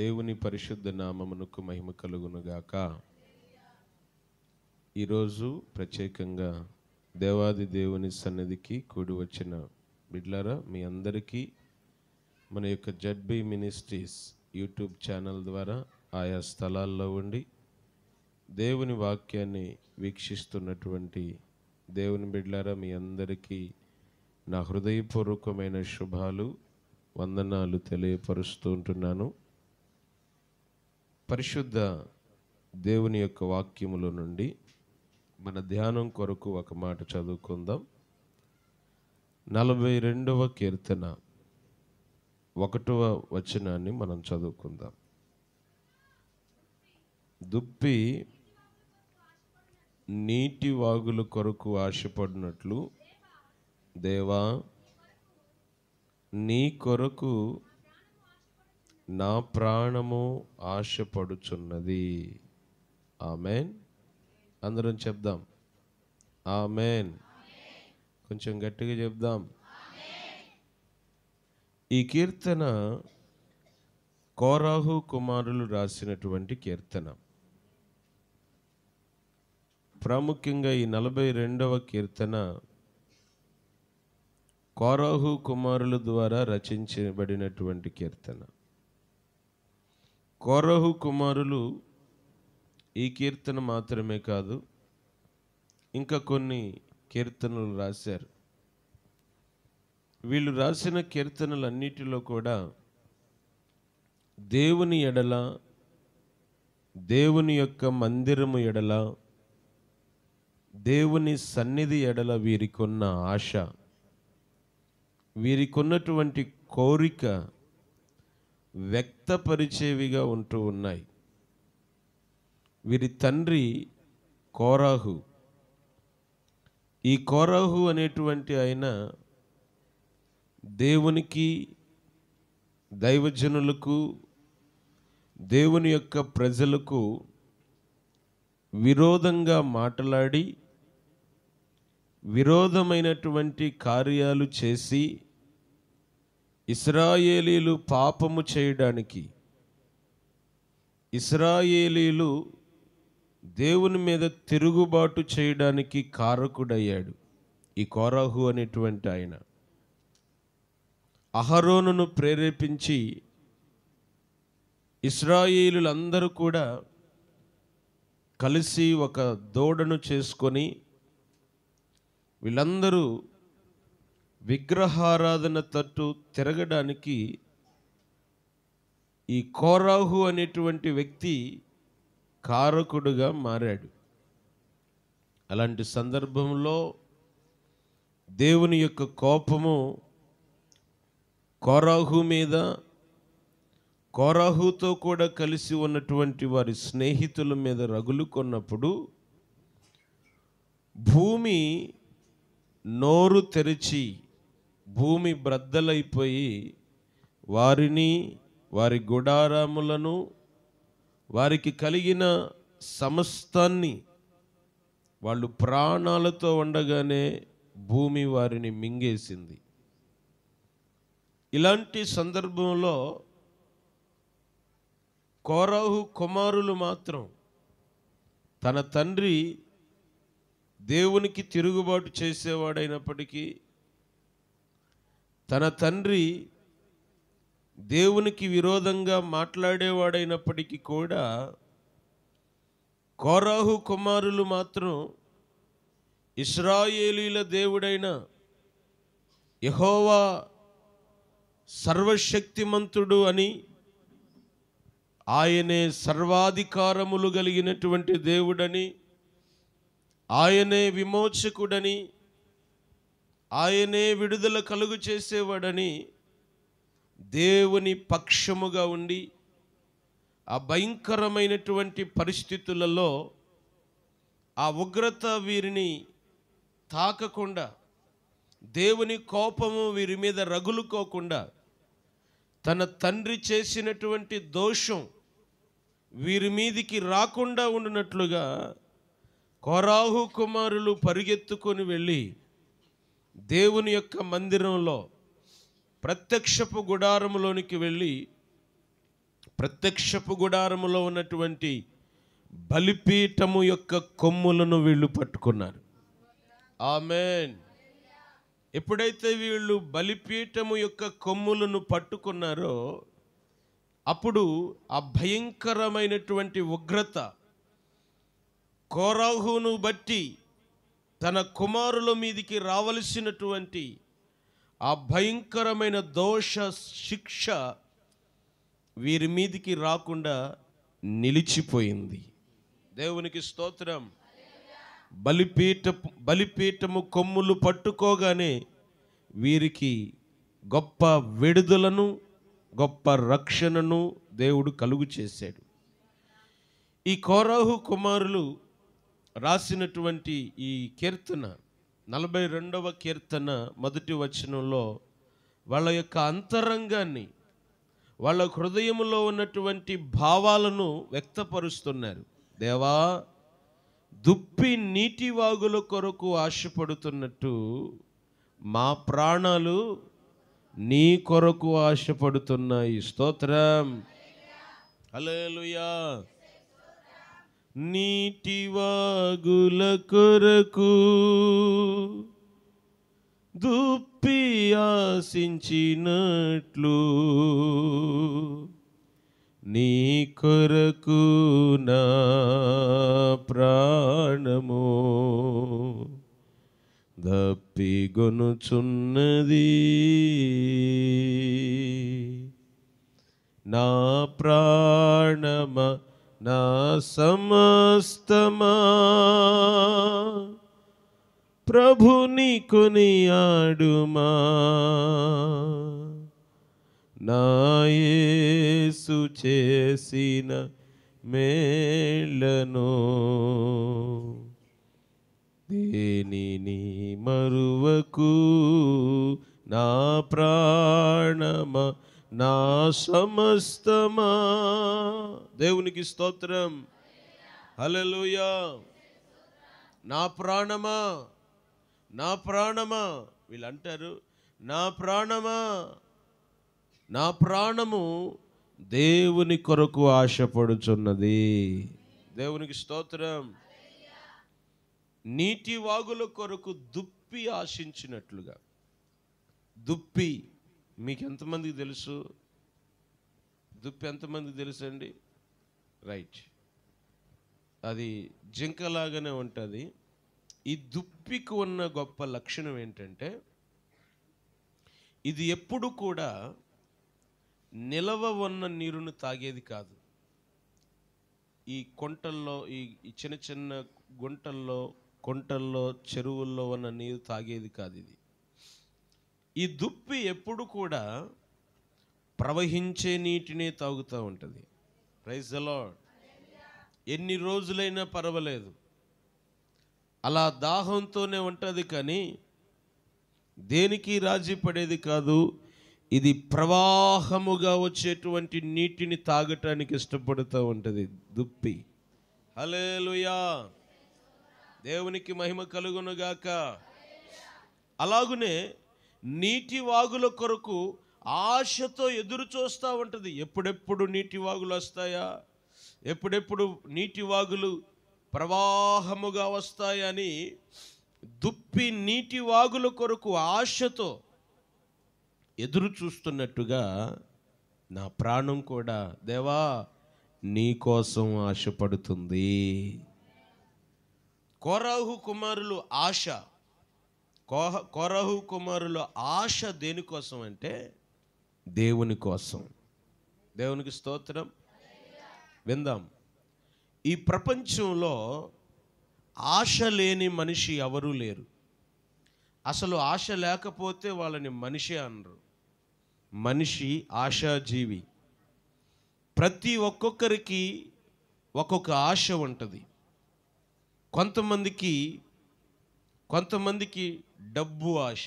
దేవుని పరిశుద్ధ నామమునకు మహిమ కలుగునుగాక ఈరోజు ప్రత్యేకంగా దేవాది దేవుని సన్నిధికి కూడి వచ్చిన బిడ్లారా మీ అందరికీ మన యొక్క జడ్బీ మినిస్ట్రీస్ యూట్యూబ్ ఛానల్ ద్వారా ఆయా స్థలాల్లో ఉండి దేవుని వాక్యాన్ని వీక్షిస్తున్నటువంటి దేవుని బిడ్లారా మీ అందరికీ నా హృదయపూర్వకమైన శుభాలు వందనాలు తెలియపరుస్తూ ఉంటున్నాను పరిశుద్ధ దేవుని యొక్క వాక్యముల నుండి మన ధ్యానం కొరకు ఒక మాట చదువుకుందాం నలభై రెండవ కీర్తన ఒకటవ వచనాన్ని మనం చదువుకుందాం దుప్పి నీటి వాగుల కొరకు ఆశపడినట్లు దేవా నీ కొరకు నా ప్రాణము ఆశపడుచున్నది ఆమెన్ అందరం చెప్దాం ఆమెన్ కొంచెం గట్టిగా చెప్దాం ఈ కీర్తన కోరాహు కుమారులు రాసినటువంటి కీర్తన ప్రాముఖ్యంగా ఈ నలభై రెండవ కీర్తన కోరాహు కుమారుల ద్వారా రచించబడినటువంటి కీర్తన కోరహు కుమారులు ఈ కీర్తన మాత్రమే కాదు ఇంకా కొన్ని కీర్తనలు రాశారు వీళ్ళు రాసిన కీర్తనలన్నిటిలో కూడా దేవుని ఎడల దేవుని యొక్క మందిరము ఎడల దేవుని సన్నిధి ఎడల వీరికున్న ఆశ వీరికున్నటువంటి కోరిక వ్యక్తపరిచేవిగా ఉంటూ ఉన్నాయి వీరి తండ్రి కోరాహు ఈ కోరాహు అనేటువంటి ఆయన దేవునికి దైవజనులకు దేవుని యొక్క ప్రజలకు విరోధంగా మాట్లాడి విరోధమైనటువంటి కార్యాలు చేసి ఇస్రాయేలీలు పాపము చేయడానికి ఇస్రాయేలీలు దేవుని మీద తిరుగుబాటు చేయడానికి కారకుడయ్యాడు ఈ కోరాహు అనేటువంటి ఆయన అహరోనును ప్రేరేపించి ఇస్రాయేలులందరూ కూడా కలిసి ఒక దోడను చేసుకొని వీళ్ళందరూ విగ్రహారాధన తట్టు తిరగడానికి ఈ కోరాహు అనేటువంటి వ్యక్తి కారకుడుగా మారాడు అలాంటి సందర్భంలో దేవుని యొక్క కోపము కోరాహు మీద కోరాహుతో కూడా కలిసి ఉన్నటువంటి వారి స్నేహితుల మీద రగులు కొన్నప్పుడు భూమి నోరు తెరిచి భూమి బ్రద్దలైపోయి వారిని వారి గుడారాములను వారికి కలిగిన సమస్తాన్ని వాళ్ళు ప్రాణాలతో ఉండగానే భూమి వారిని మింగేసింది ఇలాంటి సందర్భంలో కోరాహు కుమారులు మాత్రం తన తండ్రి దేవునికి తిరుగుబాటు చేసేవాడైనప్పటికీ తన తండ్రి దేవునికి విరోధంగా మాట్లాడేవాడైనప్పటికీ కూడా కోరాహు కుమారులు మాత్రం ఇస్రాయేలీల దేవుడైన యహోవా సర్వశక్తిమంతుడు అని ఆయనే సర్వాధికారములు కలిగినటువంటి దేవుడని ఆయనే విమోచకుడని ఆయనే విడుదల కలుగు చేసేవాడని దేవుని పక్షముగా ఉండి ఆ భయంకరమైనటువంటి పరిస్థితులలో ఆ ఉగ్రత వీరిని తాకకుండా దేవుని కోపము వీరి మీద రగులుకోకుండా తన తండ్రి చేసినటువంటి దోషం వీరి మీదికి రాకుండా ఉండినట్లుగా కొరాహు కుమారులు పరిగెత్తుకొని వెళ్ళి దేవుని యొక్క మందిరంలో ప్రత్యక్షపు గుడారములోనికి వెళ్ళి ప్రత్యక్షపు గుడారములో ఉన్నటువంటి బలిపీఠము యొక్క కొమ్ములను వీళ్ళు పట్టుకున్నారు ఆమెన్ ఎప్పుడైతే వీళ్ళు బలిపీఠము యొక్క కొమ్ములను పట్టుకున్నారో అప్పుడు ఆ భయంకరమైనటువంటి ఉగ్రత కోరాహును బట్టి తన కుమారుల మీదికి రావలసినటువంటి ఆ భయంకరమైన దోష శిక్ష వీరి మీదికి రాకుండా నిలిచిపోయింది దేవునికి స్తోత్రం బలిపీఠ బలిపీఠము కొమ్ములు పట్టుకోగానే వీరికి గొప్ప విడుదలను గొప్ప రక్షణను దేవుడు కలుగు చేశాడు ఈ కోరాహు కుమారులు రాసినటువంటి ఈ కీర్తన నలభై రెండవ కీర్తన మొదటి వచనంలో వాళ్ళ యొక్క అంతరంగాన్ని వాళ్ళ హృదయంలో ఉన్నటువంటి భావాలను వ్యక్తపరుస్తున్నారు దేవా దుప్పి నీటి వాగుల కొరకు ఆశపడుతున్నట్టు మా ప్రాణాలు నీ కొరకు ఆశపడుతున్నాయి స్తోత్రం హలో నీటి వాగుల కొరకు దుప్పి ఆశించినట్లు నీ కొరకు నా ప్రాణము దప్పిగొనుచున్నది నా ప్రాణమ నా సమస్తమా ప్రభుని కొనియాడుమా నాయసు చేసిన మేళ్ళను దేనిని మరువకు నా ప్రాణమా నా సమస్తమా దేవునికి స్తోత్రం హలలుయా నా ప్రాణమా నా ప్రాణమా వీళ్ళు అంటారు నా ప్రాణమా నా ప్రాణము దేవుని కొరకు ఆశపడుచున్నది దేవునికి స్తోత్రం నీటి వాగుల కొరకు దుప్పి ఆశించినట్లుగా దుప్పి మీకు ఎంతమందికి తెలుసు దుప్పి ఎంతమందికి అండి రైట్ అది జింకలాగానే ఉంటుంది ఈ దుప్పికి ఉన్న గొప్ప లక్షణం ఏంటంటే ఇది ఎప్పుడు కూడా నిలవ ఉన్న నీరును తాగేది కాదు ఈ కొంటల్లో ఈ చిన్న చిన్న గుంటల్లో కొంటల్లో చెరువుల్లో ఉన్న నీరు తాగేది కాదు ఇది ఈ దుప్పి ఎప్పుడు కూడా ప్రవహించే నీటినే తాగుతూ ఉంటుంది ప్రైజ్ అలాడ్ ఎన్ని రోజులైనా పర్వాలేదు అలా దాహంతోనే ఉంటుంది కానీ దేనికి రాజీ పడేది కాదు ఇది ప్రవాహముగా వచ్చేటువంటి నీటిని తాగటానికి ఇష్టపడుతూ ఉంటుంది దుప్పి హలేలుయా దేవునికి మహిమ కలుగునుగాక అలాగునే నీటి వాగుల కొరకు ఆశతో ఎదురు చూస్తూ ఉంటుంది ఎప్పుడెప్పుడు నీటి వాగులు వస్తాయా ఎప్పుడెప్పుడు నీటి వాగులు ప్రవాహముగా వస్తాయని దుప్పి నీటి వాగుల కొరకు ఆశతో ఎదురు చూస్తున్నట్టుగా నా ప్రాణం కూడా దేవా నీ కోసం ఆశపడుతుంది కోరాహు కుమారులు ఆశ కోహ కొరహు కుమారుల ఆశ దేనికోసం అంటే దేవుని కోసం దేవునికి స్తోత్రం విందాం ఈ ప్రపంచంలో ఆశ లేని మనిషి ఎవరూ లేరు అసలు ఆశ లేకపోతే వాళ్ళని మనిషి అనరు మనిషి ఆశాజీవి ప్రతి ఒక్కొక్కరికి ఒక్కొక్క ఆశ ఉంటుంది కొంతమందికి కొంతమందికి డబ్బు ఆశ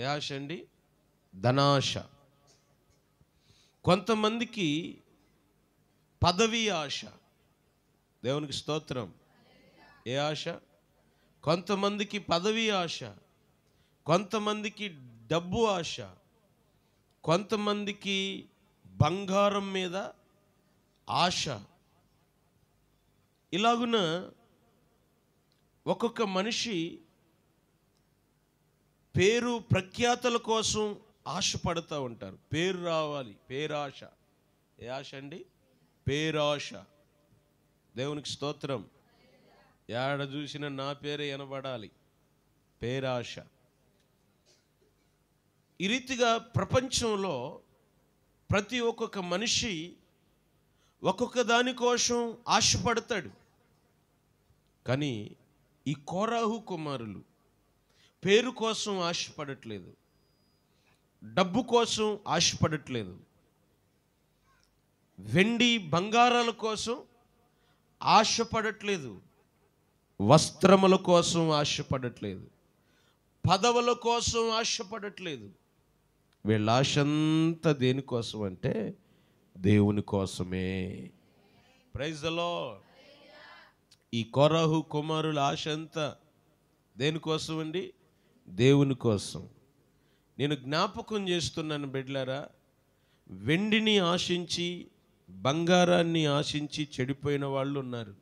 ఏ ఆశ అండి ధనాశ కొంతమందికి పదవి ఆశ దేవునికి స్తోత్రం ఏ ఆశ కొంతమందికి పదవి ఆశ కొంతమందికి డబ్బు ఆశ కొంతమందికి బంగారం మీద ఆశ ఇలాగున ఒక్కొక్క మనిషి పేరు ప్రఖ్యాతల కోసం ఆశపడుతూ ఉంటారు పేరు రావాలి పేరాశ ఏ ఆశ అండి పేరాశ దేవునికి స్తోత్రం ఏడ చూసిన నా పేరే వినబడాలి పేరాశ ఈ రీతిగా ప్రపంచంలో ప్రతి ఒక్కొక్క మనిషి ఒక్కొక్క దానికోసం ఆశపడతాడు కానీ ఈ కోరాహు కుమారులు పేరు కోసం ఆశపడట్లేదు డబ్బు కోసం ఆశపడట్లేదు వెండి బంగారాల కోసం ఆశపడట్లేదు వస్త్రముల కోసం ఆశపడట్లేదు పదవుల కోసం ఆశపడట్లేదు వీళ్ళ అంతా దేనికోసం అంటే దేవుని కోసమే ప్రైజ్లో ఈ కొరహు కుమారుల ఆశ అంతా దేనికోసం అండి దేవుని కోసం నేను జ్ఞాపకం చేస్తున్నాను బిడ్లారా వెండిని ఆశించి బంగారాన్ని ఆశించి చెడిపోయిన వాళ్ళు ఉన్నారు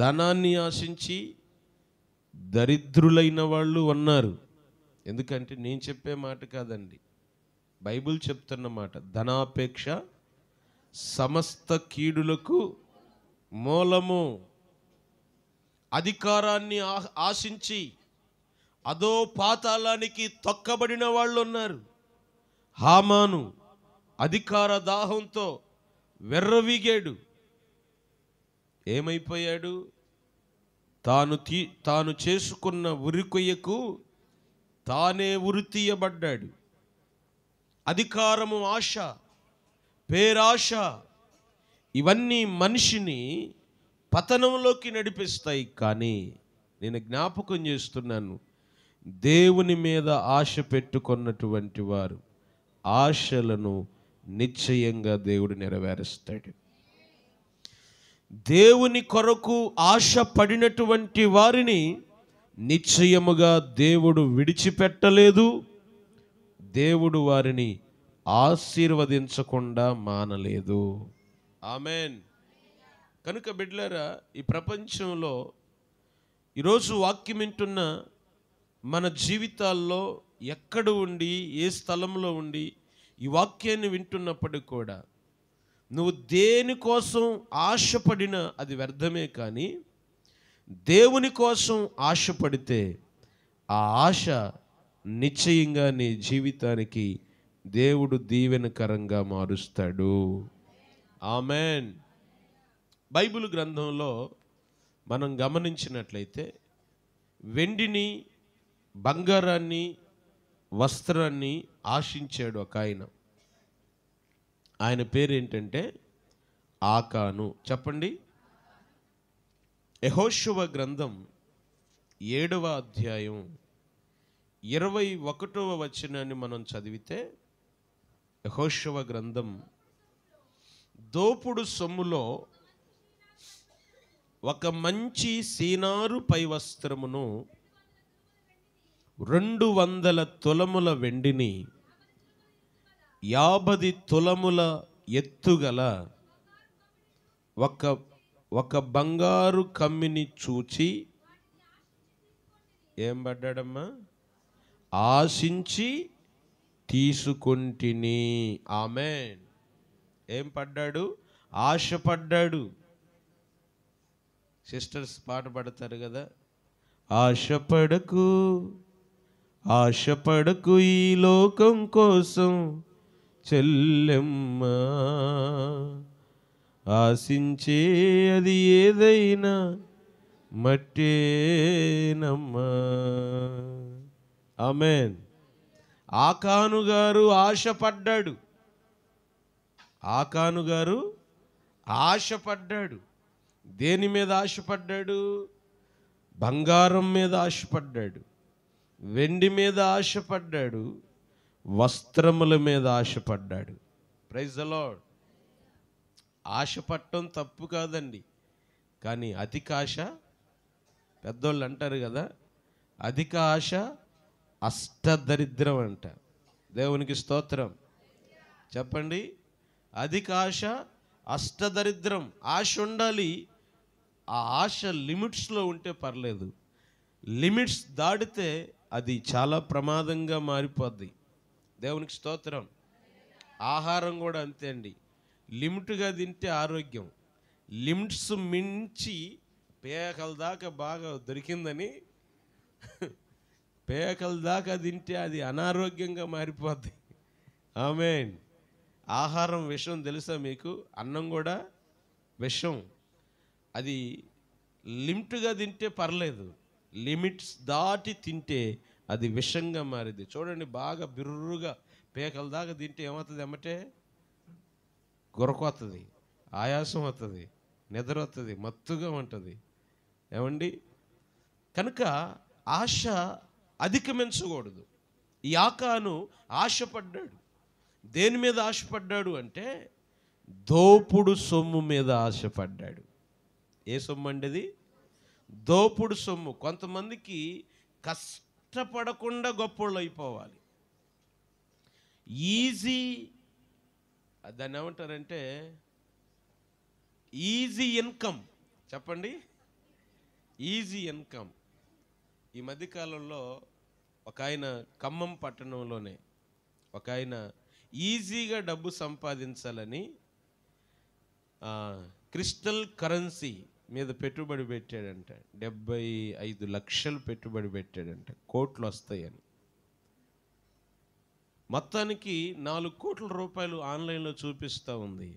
ధనాన్ని ఆశించి దరిద్రులైన వాళ్ళు ఉన్నారు ఎందుకంటే నేను చెప్పే మాట కాదండి బైబుల్ చెప్తున్న మాట ధనాపేక్ష సమస్త కీడులకు మూలము అధికారాన్ని ఆశించి అదో పాతాళానికి తొక్కబడిన వాళ్ళు ఉన్నారు హామాను అధికార దాహంతో వెర్రవీగాడు ఏమైపోయాడు తాను తీ తాను చేసుకున్న ఉరికొయ్యకు తానే ఉరి తీయబడ్డాడు అధికారము ఆశ పేరాశ ఇవన్నీ మనిషిని పతనంలోకి నడిపిస్తాయి కానీ నేను జ్ఞాపకం చేస్తున్నాను దేవుని మీద ఆశ పెట్టుకున్నటువంటి వారు ఆశలను నిశ్చయంగా దేవుడు నెరవేరుస్తాడు దేవుని కొరకు ఆశ పడినటువంటి వారిని నిశ్చయముగా దేవుడు విడిచిపెట్టలేదు దేవుడు వారిని ఆశీర్వదించకుండా మానలేదు ఆమెన్ కనుక బిడ్లరా ఈ ప్రపంచంలో ఈరోజు వాక్యం వింటున్న మన జీవితాల్లో ఎక్కడ ఉండి ఏ స్థలంలో ఉండి ఈ వాక్యాన్ని వింటున్నప్పటికి కూడా నువ్వు దేనికోసం ఆశపడినా అది వ్యర్థమే కానీ దేవుని కోసం ఆశపడితే ఆ ఆశ నిశ్చయంగా నీ జీవితానికి దేవుడు దీవెనకరంగా మారుస్తాడు ఆమెన్ బైబిల్ గ్రంథంలో మనం గమనించినట్లయితే వెండిని బంగారాన్ని వస్త్రాన్ని ఆశించాడు ఒక ఆయన ఆయన పేరేంటంటే ఆకాను చెప్పండి యహోశువ గ్రంథం ఏడవ అధ్యాయం ఇరవై ఒకటవ వచనాన్ని మనం చదివితే యహోశవ గ్రంథం దోపుడు సొమ్ములో ఒక మంచి సీనారు పై వస్త్రమును రెండు వందల తులముల వెండిని యాభై తులముల ఎత్తుగల ఒక ఒక బంగారు కమ్మిని చూచి ఏం పడ్డాడమ్మా ఆశించి తీసుకొంటిని ఆమె ఏం పడ్డాడు ఆశపడ్డాడు సిస్టర్స్ పాట పడతారు కదా ఆశపడకు ఆశపడకు ఈ లోకం కోసం చెల్లెమ్మ ఆశించే అది ఏదైనా మట్టేనమ్మా ఆమెన్ ఆకాను గారు ఆశపడ్డాడు ఆకాను గారు ఆశపడ్డాడు దేని మీద ఆశపడ్డాడు బంగారం మీద ఆశపడ్డాడు వెండి మీద ఆశపడ్డాడు వస్త్రముల మీద ఆశపడ్డాడు ప్రైజ్ అలాడ్ ఆశపట్టడం తప్పు కాదండి కానీ అధిక ఆశ పెద్దోళ్ళు అంటారు కదా అధిక ఆశ అష్టదరిద్రం అంట దేవునికి స్తోత్రం చెప్పండి అధిక ఆశ అష్టదరిద్రం ఆశ ఉండాలి ఆ ఆశ లిమిట్స్లో ఉంటే పర్లేదు లిమిట్స్ దాటితే అది చాలా ప్రమాదంగా మారిపోద్ది దేవునికి స్తోత్రం ఆహారం కూడా అంతే అండి లిమిట్గా తింటే ఆరోగ్యం లిమిట్స్ మించి పేకల దాకా బాగా దొరికిందని పేకల దాకా తింటే అది అనారోగ్యంగా మారిపోద్ది ఆమెన్ ఆహారం విషం తెలుసా మీకు అన్నం కూడా విషం అది లిమిట్గా తింటే పర్లేదు లిమిట్స్ దాటి తింటే అది విషంగా మారింది చూడండి బాగా బిర్రుగా పేకల దాకా తింటే ఏమవుతుంది ఏమంటే గొరకొస్తుంది ఆయాసం వస్తుంది నిద్ర వస్తుంది మత్తుగా ఉంటుంది ఏమండి కనుక ఆశ అధికమించకూడదు యాకాను ఆశపడ్డాడు దేని మీద ఆశపడ్డాడు అంటే దోపుడు సొమ్ము మీద ఆశపడ్డాడు ఏ సొమ్ము అండి అది దోపుడు సొమ్ము కొంతమందికి కష్టపడకుండా గొప్పోళ్ళు అయిపోవాలి ఈజీ దాన్ని ఏమంటారంటే ఈజీ ఇన్కమ్ చెప్పండి ఈజీ ఇన్కమ్ ఈ మధ్యకాలంలో ఒక ఆయన ఖమ్మం పట్టణంలోనే ఒక ఆయన ఈజీగా డబ్బు సంపాదించాలని క్రిస్టల్ కరెన్సీ మీద పెట్టుబడి పెట్టాడంట డెబ్బై ఐదు లక్షలు పెట్టుబడి పెట్టాడంట కోట్లు వస్తాయని మొత్తానికి నాలుగు కోట్ల రూపాయలు ఆన్లైన్లో చూపిస్తూ ఉంది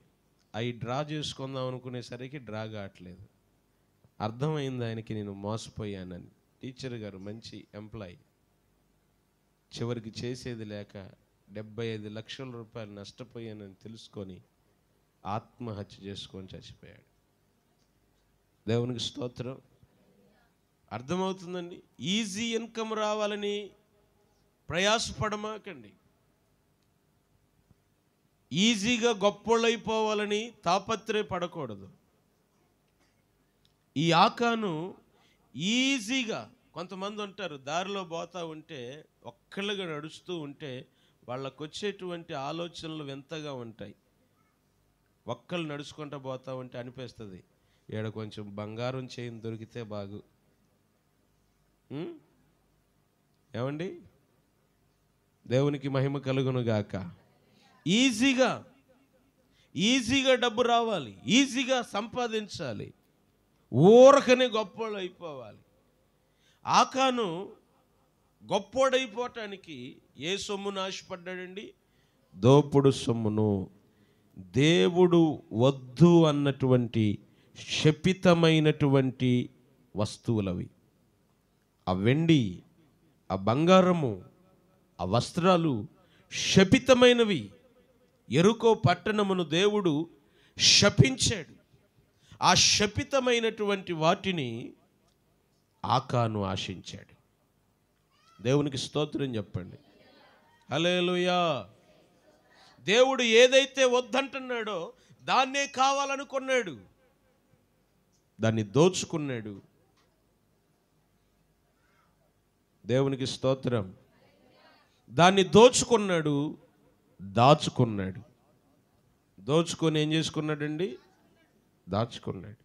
అవి డ్రా చేసుకుందాం అనుకునేసరికి డ్రా కావట్లేదు అర్థమైంది ఆయనకి నేను మోసపోయానని టీచర్ గారు మంచి ఎంప్లాయీ చివరికి చేసేది లేక డెబ్బై ఐదు లక్షల రూపాయలు నష్టపోయానని తెలుసుకొని ఆత్మహత్య చేసుకొని చచ్చిపోయాడు దేవునికి స్తోత్రం అర్థమవుతుందండి ఈజీ ఇన్కమ్ రావాలని ప్రయాసపడమాకండి ఈజీగా గొప్పోళ్ళైపోవాలని పడకూడదు ఈ ఆకాను ఈజీగా కొంతమంది ఉంటారు దారిలో పోతా ఉంటే ఒక్కళ్ళుగా నడుస్తూ ఉంటే వాళ్ళకు వచ్చేటువంటి ఆలోచనలు వింతగా ఉంటాయి ఒక్కళ్ళు నడుచుకుంటూ పోతా ఉంటే అనిపిస్తుంది ఈడ కొంచెం బంగారం చేయిన్ దొరికితే బాగు ఏమండి దేవునికి మహిమ కలుగును గాక ఈజీగా ఈజీగా డబ్బు రావాలి ఈజీగా సంపాదించాలి ఊరకని గొప్పలు అయిపోవాలి ఆకాను గొప్పోడైపోవటానికి ఏ సొమ్మును ఆశపడ్డాడండి దోపుడు సొమ్మును దేవుడు వద్దు అన్నటువంటి శపితమైనటువంటి వస్తువులవి ఆ వెండి ఆ బంగారము ఆ వస్త్రాలు శపితమైనవి ఎరుకో పట్టణమును దేవుడు శపించాడు ఆ శపితమైనటువంటి వాటిని ఆకాను ఆశించాడు దేవునికి స్తోత్రం చెప్పండి హలేలుయా దేవుడు ఏదైతే వద్దంటున్నాడో దాన్నే కావాలనుకున్నాడు దాన్ని దోచుకున్నాడు దేవునికి స్తోత్రం దాన్ని దోచుకున్నాడు దాచుకున్నాడు దోచుకొని ఏం చేసుకున్నాడండి దాచుకున్నాడు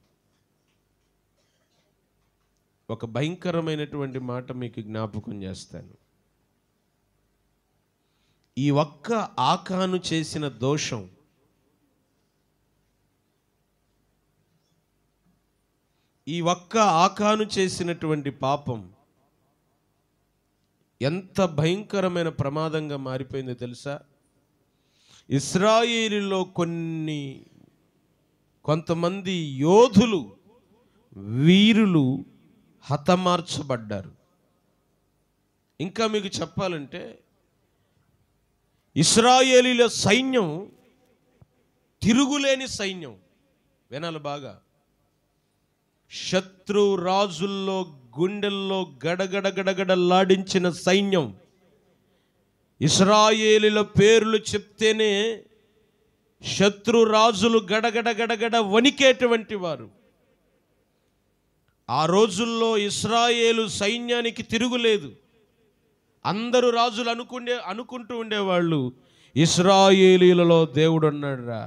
ఒక భయంకరమైనటువంటి మాట మీకు జ్ఞాపకం చేస్తాను ఈ ఒక్క ఆకాను చేసిన దోషం ఈ ఒక్క ఆకాను చేసినటువంటి పాపం ఎంత భయంకరమైన ప్రమాదంగా మారిపోయిందో తెలుసా ఇస్రాయిలీలో కొన్ని కొంతమంది యోధులు వీరులు హతమార్చబడ్డారు ఇంకా మీకు చెప్పాలంటే ఇస్రాయేలీల సైన్యం తిరుగులేని సైన్యం వినాలి బాగా శత్రు రాజుల్లో గుండెల్లో గడగడ లాడించిన సైన్యం ఇస్రాయేలీల పేర్లు చెప్తేనే శత్రు రాజులు గడగడ గడగడ వణికేటువంటి వారు ఆ రోజుల్లో ఇస్రాయేలు సైన్యానికి తిరుగులేదు అందరూ రాజులు అనుకుండే అనుకుంటూ ఉండేవాళ్ళు ఇస్రాయేలీలలో దేవుడు అన్నాడు రా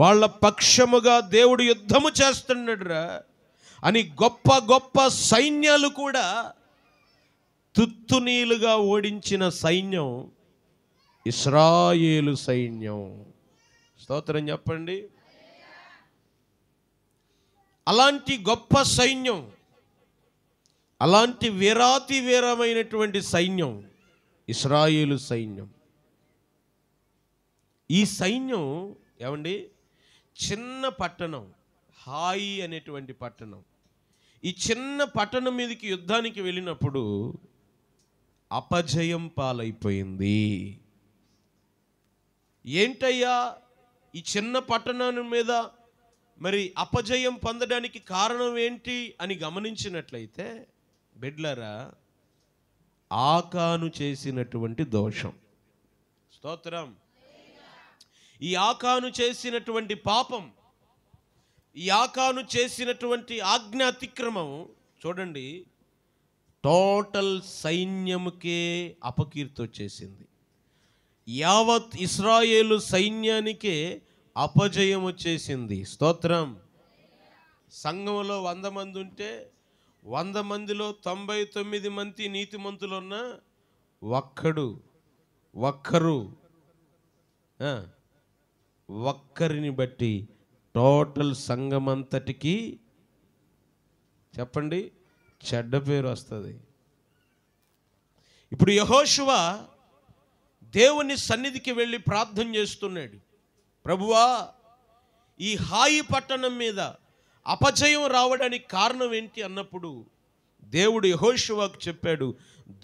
వాళ్ళ పక్షముగా దేవుడు యుద్ధము చేస్తున్నాడు రా అని గొప్ప గొప్ప సైన్యాలు కూడా తుత్తునీలుగా ఓడించిన సైన్యం ఇస్రాయేలు సైన్యం స్తోత్రం చెప్పండి అలాంటి గొప్ప సైన్యం అలాంటి వీరాతి వీరమైనటువంటి సైన్యం ఇస్రాయేలు సైన్యం ఈ సైన్యం ఏమండి చిన్న పట్టణం హాయి అనేటువంటి పట్టణం ఈ చిన్న పట్టణం మీదకి యుద్ధానికి వెళ్ళినప్పుడు అపజయం పాలైపోయింది ఏంటయ్యా ఈ చిన్న పట్టణం మీద మరి అపజయం పొందడానికి కారణం ఏంటి అని గమనించినట్లయితే బిడ్లరా ఆకాను చేసినటువంటి దోషం స్తోత్రం ఈ ఆకాను చేసినటువంటి పాపం ఈ ఆకాను చేసినటువంటి ఆజ్ఞ చూడండి టోటల్ సైన్యముకే అపకీర్తి వచ్చేసింది యావత్ ఇస్రాయేలు సైన్యానికే అపజయం వచ్చేసింది స్తోత్రం సంఘంలో వంద మంది ఉంటే వంద మందిలో తొంభై తొమ్మిది మంది ఉన్న ఒక్కడు ఒక్కరు ఒక్కరిని బట్టి టోటల్ సంఘమంతటికి చెప్పండి చెడ్డ పేరు వస్తుంది ఇప్పుడు యహోశువ దేవుని సన్నిధికి వెళ్ళి ప్రార్థన చేస్తున్నాడు ప్రభువా ఈ హాయి పట్టణం మీద అపజయం రావడానికి కారణం ఏంటి అన్నప్పుడు దేవుడు యహోశివాకు చెప్పాడు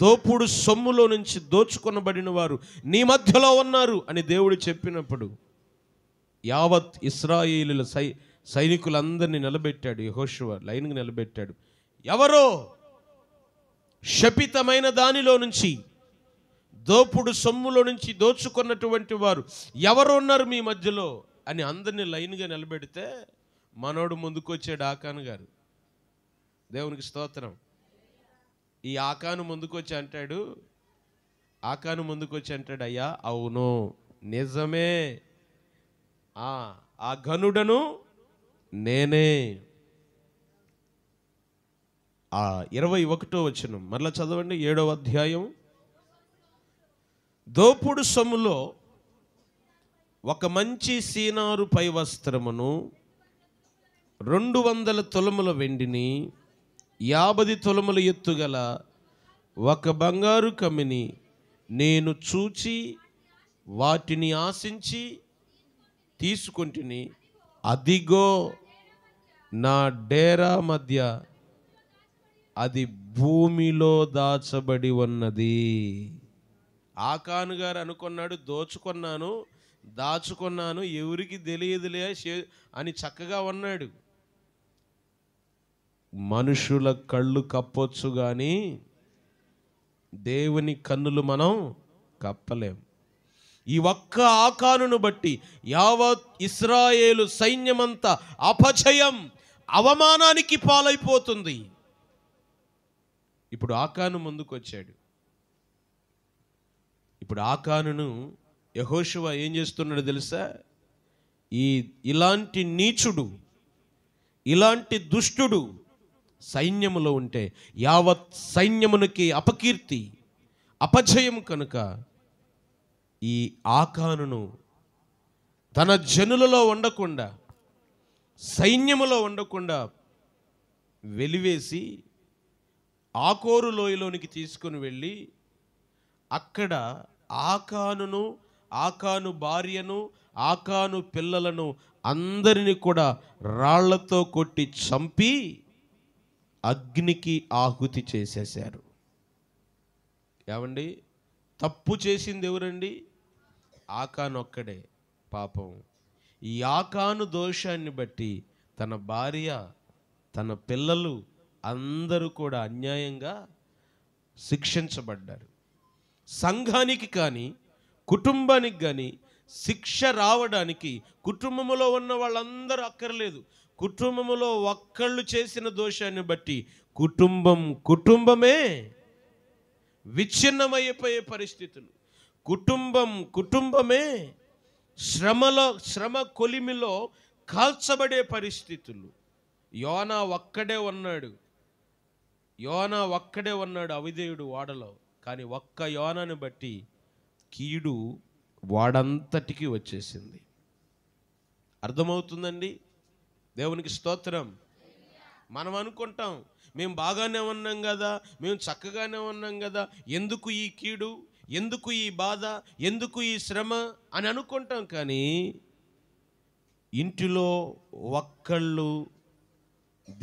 దోపుడు సొమ్ములో నుంచి దోచుకొనబడిన వారు నీ మధ్యలో ఉన్నారు అని దేవుడు చెప్పినప్పుడు యావత్ ఇస్రాయిలు సై సైనికులందరినీ నిలబెట్టాడు యహోశివ లైన్కి నిలబెట్టాడు ఎవరో శపితమైన దానిలో నుంచి దోపుడు సొమ్ములో నుంచి దోచుకున్నటువంటి వారు ఎవరు ఉన్నారు మీ మధ్యలో అని అందరినీ లైన్గా నిలబెడితే మనోడు ముందుకొచ్చాడు ఆకాన్ గారు దేవునికి స్తోత్రం ఈ ఆకాను ముందుకొచ్చి అంటాడు ఆకాను ముందుకొచ్చి అంటాడు అయ్యా అవును నిజమే ఆ ఘనుడను నేనే ఆ ఇరవై ఒకటో వచ్చిన మరలా చదవండి ఏడవ అధ్యాయం దోపుడు సొమ్ములో ఒక మంచి సీనారు పై వస్త్రమును రెండు వందల తొలముల వెండిని యాభై తొలముల ఎత్తుగల ఒక బంగారు కమ్మిని నేను చూచి వాటిని ఆశించి తీసుకుంటుని అదిగో నా డేరా మధ్య అది భూమిలో దాచబడి ఉన్నది ఆకాను గారు అనుకున్నాడు దోచుకున్నాను దాచుకున్నాను ఎవరికి తెలియదులే అని చక్కగా ఉన్నాడు మనుషుల కళ్ళు కప్పొచ్చు కానీ దేవుని కన్నులు మనం కప్పలేం ఈ ఒక్క ఆకానును బట్టి యావత్ ఇస్రాయేలు సైన్యమంతా అపజయం అవమానానికి పాలైపోతుంది ఇప్పుడు ఆకాను ముందుకు వచ్చాడు ఇప్పుడు ఆకానును యహోశివ ఏం చేస్తున్నాడు తెలుసా ఈ ఇలాంటి నీచుడు ఇలాంటి దుష్టుడు సైన్యములో ఉంటే యావత్ సైన్యమునికి అపకీర్తి అపజయం కనుక ఈ ఆకానును తన జనులలో ఉండకుండా సైన్యములో ఉండకుండా వెలివేసి ఆకోరు లోయలోనికి తీసుకుని వెళ్ళి అక్కడ ఆకానును ఆకాను భార్యను ఆకాను పిల్లలను అందరిని కూడా రాళ్లతో కొట్టి చంపి అగ్నికి ఆహుతి చేసేశారు ఏమండి తప్పు చేసింది ఎవరండి ఆకానొక్కడే పాపం ఈ ఆకాను దోషాన్ని బట్టి తన భార్య తన పిల్లలు అందరూ కూడా అన్యాయంగా శిక్షించబడ్డారు సంఘానికి కానీ కుటుంబానికి కానీ శిక్ష రావడానికి కుటుంబంలో ఉన్న వాళ్ళందరూ అక్కర్లేదు కుటుంబంలో ఒక్కళ్ళు చేసిన దోషాన్ని బట్టి కుటుంబం కుటుంబమే విచ్ఛిన్నమైపోయే పరిస్థితులు కుటుంబం కుటుంబమే శ్రమలో శ్రమ కొలిమిలో కాల్చబడే పరిస్థితులు యోనా ఒక్కడే ఉన్నాడు యోనా ఒక్కడే ఉన్నాడు అవిదేయుడు వాడలో కానీ ఒక్క యోనని బట్టి కీడు వాడంతటికి వచ్చేసింది అర్థమవుతుందండి దేవునికి స్తోత్రం మనం అనుకుంటాం మేము బాగానే ఉన్నాం కదా మేము చక్కగానే ఉన్నాం కదా ఎందుకు ఈ కీడు ఎందుకు ఈ బాధ ఎందుకు ఈ శ్రమ అని అనుకుంటాం కానీ ఇంటిలో ఒక్కళ్ళు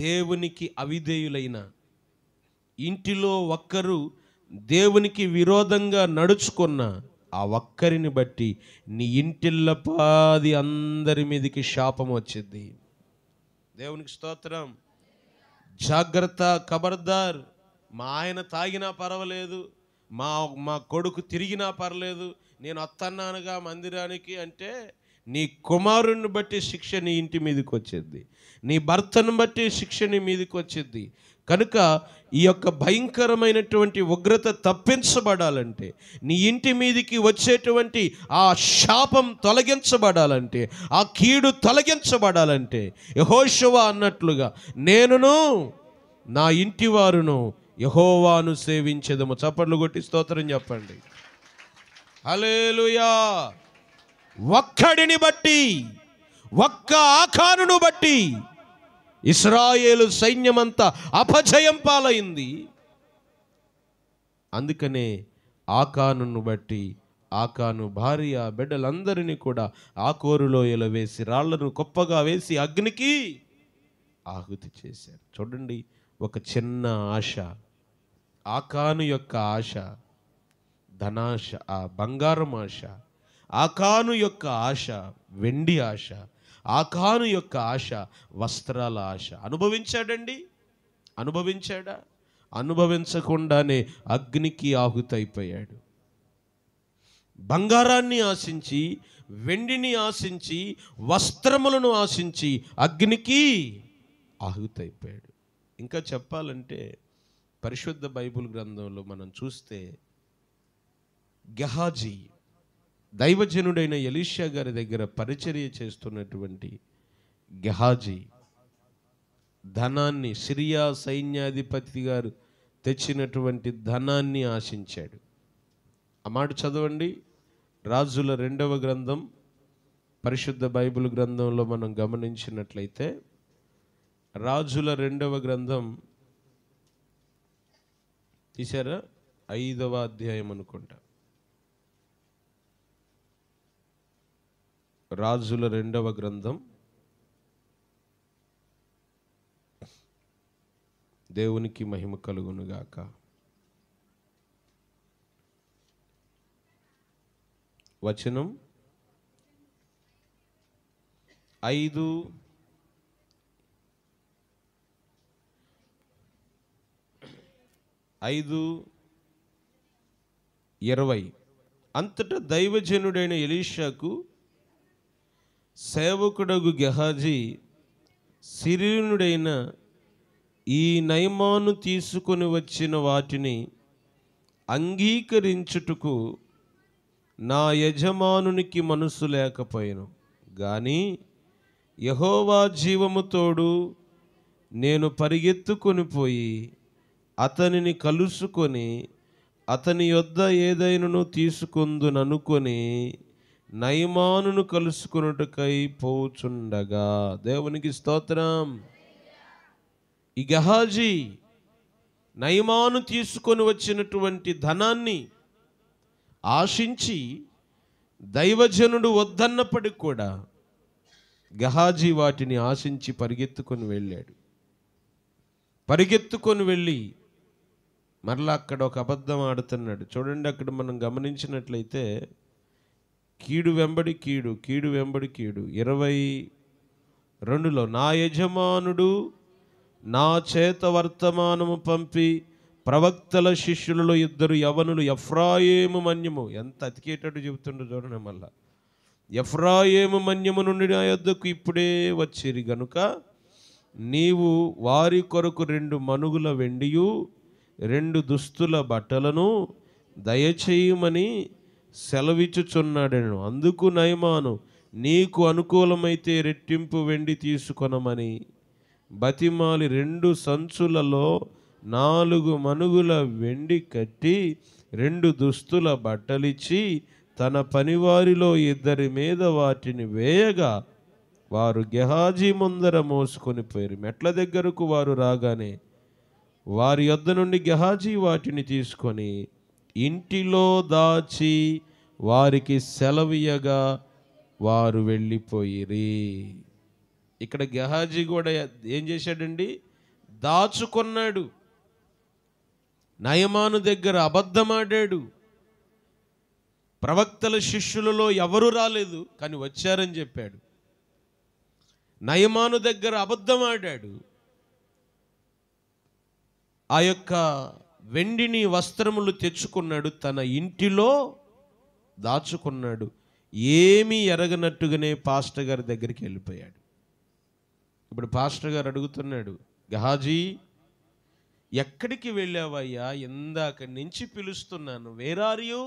దేవునికి అవిధేయులైన ఇంటిలో ఒక్కరు దేవునికి విరోధంగా నడుచుకున్న ఆ ఒక్కరిని బట్టి నీ ఇంటిల్లపాది అందరి మీదకి శాపం వచ్చింది దేవునికి స్తోత్రం జాగ్రత్త కబర్దార్ మా ఆయన తాగినా పర్వాలేదు మా మా కొడుకు తిరిగినా పర్లేదు నేను వస్తున్నానుగా మందిరానికి అంటే నీ కుమారుని బట్టి శిక్ష నీ ఇంటి మీదకి వచ్చేది నీ భర్తను బట్టి శిక్ష నీ మీదకి వచ్చేది కనుక ఈ యొక్క భయంకరమైనటువంటి ఉగ్రత తప్పించబడాలంటే నీ ఇంటి మీదికి వచ్చేటువంటి ఆ శాపం తొలగించబడాలంటే ఆ కీడు తొలగించబడాలంటే యహోశవ అన్నట్లుగా నేనును నా ఇంటి వారును యహోవాను సేవించదము చప్పట్లు కొట్టి స్తోత్రం చెప్పండి అలేలుయా ఒక్కడిని బట్టి ఒక్క ఆఖాను బట్టి ఇస్రాయేలు సైన్యమంతా అపజయం పాలైంది అందుకనే ఆకానును బట్టి ఆకాను భార్య బిడ్డలందరినీ కూడా ఆకోరులోయలో వేసి రాళ్లను గొప్పగా వేసి అగ్నికి ఆహుతి చేశారు చూడండి ఒక చిన్న ఆశ ఆకాను యొక్క ఆశ ధనాశ ఆ బంగారం ఆశ ఆకాను యొక్క ఆశ వెండి ఆశ ఆకాను యొక్క ఆశ వస్త్రాల ఆశ అనుభవించాడండి అనుభవించాడా అనుభవించకుండానే అగ్నికి ఆహుతైపోయాడు బంగారాన్ని ఆశించి వెండిని ఆశించి వస్త్రములను ఆశించి అగ్నికి ఆహుతైపోయాడు ఇంకా చెప్పాలంటే పరిశుద్ధ బైబుల్ గ్రంథంలో మనం చూస్తే గెహాజీ దైవజనుడైన ఎలీషా గారి దగ్గర పరిచర్య చేస్తున్నటువంటి గెహాజీ ధనాన్ని సిరియా సైన్యాధిపతి గారు తెచ్చినటువంటి ధనాన్ని ఆశించాడు ఆ మాట చదవండి రాజుల రెండవ గ్రంథం పరిశుద్ధ బైబుల్ గ్రంథంలో మనం గమనించినట్లయితే రాజుల రెండవ గ్రంథం తీసారా ఐదవ అధ్యాయం అనుకుంటా రాజుల రెండవ గ్రంథం దేవునికి మహిమ కలుగునుగాక వచనం ఐదు ఐదు ఇరవై అంతటా దైవజనుడైన ఎలీషాకు సేవకుడగు గెహాజీ సిరీనుడైన ఈ నయమాను తీసుకొని వచ్చిన వాటిని అంగీకరించుటకు నా యజమానునికి మనసు లేకపోయాను కానీ యహోవా జీవముతోడు నేను పరిగెత్తుకొని పోయి అతనిని కలుసుకొని అతని యొద్ద ఏదైనను తీసుకుందుననుకొని నయమానును కలుసుకున్నట్టుకై పోచుండగా దేవునికి స్తోత్రం ఈ గహాజీ నయమాను తీసుకొని వచ్చినటువంటి ధనాన్ని ఆశించి దైవజనుడు వద్దన్నప్పటికి కూడా గహాజీ వాటిని ఆశించి పరిగెత్తుకొని వెళ్ళాడు పరిగెత్తుకొని వెళ్ళి మరలా అక్కడ ఒక అబద్ధం ఆడుతున్నాడు చూడండి అక్కడ మనం గమనించినట్లయితే కీడు వెంబడి కీడు కీడు వెంబడి కీడు ఇరవై రెండులో నా యజమానుడు నా చేత వర్తమానము పంపి ప్రవక్తల శిష్యులలో ఇద్దరు యవనులు ఎఫ్రాయేము మన్యము ఎంత అతికేటట్టు చెబుతుండో చూడండి మళ్ళా ఎఫ్రాయేము మన్యము నుండి నా యొద్దకు ఇప్పుడే వచ్చేది గనుక నీవు వారి కొరకు రెండు మనుగుల వెండియు రెండు దుస్తుల బట్టలను దయచేయమని సెలవిచ్చుచున్నాడను అందుకు నయమాను నీకు అనుకూలమైతే రెట్టింపు వెండి తీసుకొనమని బతిమాలి రెండు సంచులలో నాలుగు మనుగుల వెండి కట్టి రెండు దుస్తుల బట్టలిచ్చి తన పనివారిలో ఇద్దరి మీద వాటిని వేయగా వారు గెహాజీ ముందర మోసుకొని పోయారు మెట్ల దగ్గరకు వారు రాగానే వారి యొద్ద నుండి గెహాజీ వాటిని తీసుకొని ఇంటిలో దాచి వారికి సెలవీయగా వారు వెళ్ళిపోయిరి ఇక్కడ గెహాజీ కూడా ఏం చేశాడండి దాచుకున్నాడు నయమాను దగ్గర అబద్ధమాడాడు ప్రవక్తల శిష్యులలో ఎవరు రాలేదు కానీ వచ్చారని చెప్పాడు నయమాను దగ్గర అబద్ధమాడాడు ఆ యొక్క వెండిని వస్త్రములు తెచ్చుకున్నాడు తన ఇంటిలో దాచుకున్నాడు ఏమీ ఎరగనట్టుగానే పాస్టర్ గారి దగ్గరికి వెళ్ళిపోయాడు ఇప్పుడు పాస్టర్ గారు అడుగుతున్నాడు గహాజీ ఎక్కడికి వెళ్ళావయ్యా ఇందాక నుంచి పిలుస్తున్నాను వేరారియు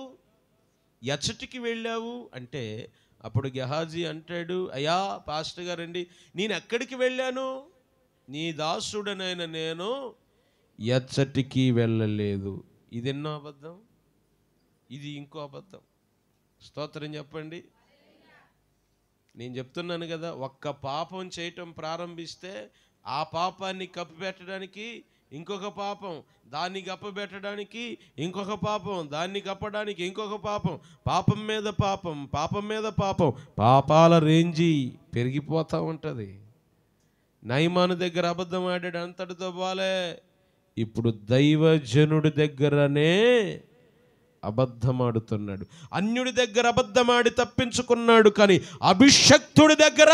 ఎచ్చటికి వెళ్ళావు అంటే అప్పుడు గహాజీ అంటాడు అయ్యా పాస్టర్ గారండి నేను ఎక్కడికి వెళ్ళాను నీ దాసుడనైనా నేను ఎచ్చటికీ వెళ్ళలేదు ఇది ఎన్నో అబద్ధం ఇది ఇంకో అబద్ధం స్తోత్రం చెప్పండి నేను చెప్తున్నాను కదా ఒక్క పాపం చేయటం ప్రారంభిస్తే ఆ పాపాన్ని కప్పిపెట్టడానికి ఇంకొక పాపం దాన్ని కప్పబెట్టడానికి ఇంకొక పాపం దాన్ని కప్పడానికి ఇంకొక పాపం పాపం మీద పాపం పాపం మీద పాపం పాపాల రేంజి పెరిగిపోతూ ఉంటుంది నైమాను దగ్గర అబద్ధం ఆడాడు అంతటితో బాలే ఇప్పుడు దైవజనుడి దగ్గరనే అబద్ధమాడుతున్నాడు అన్యుడి దగ్గర అబద్ధమాడి తప్పించుకున్నాడు కానీ అభిషక్తుడి దగ్గర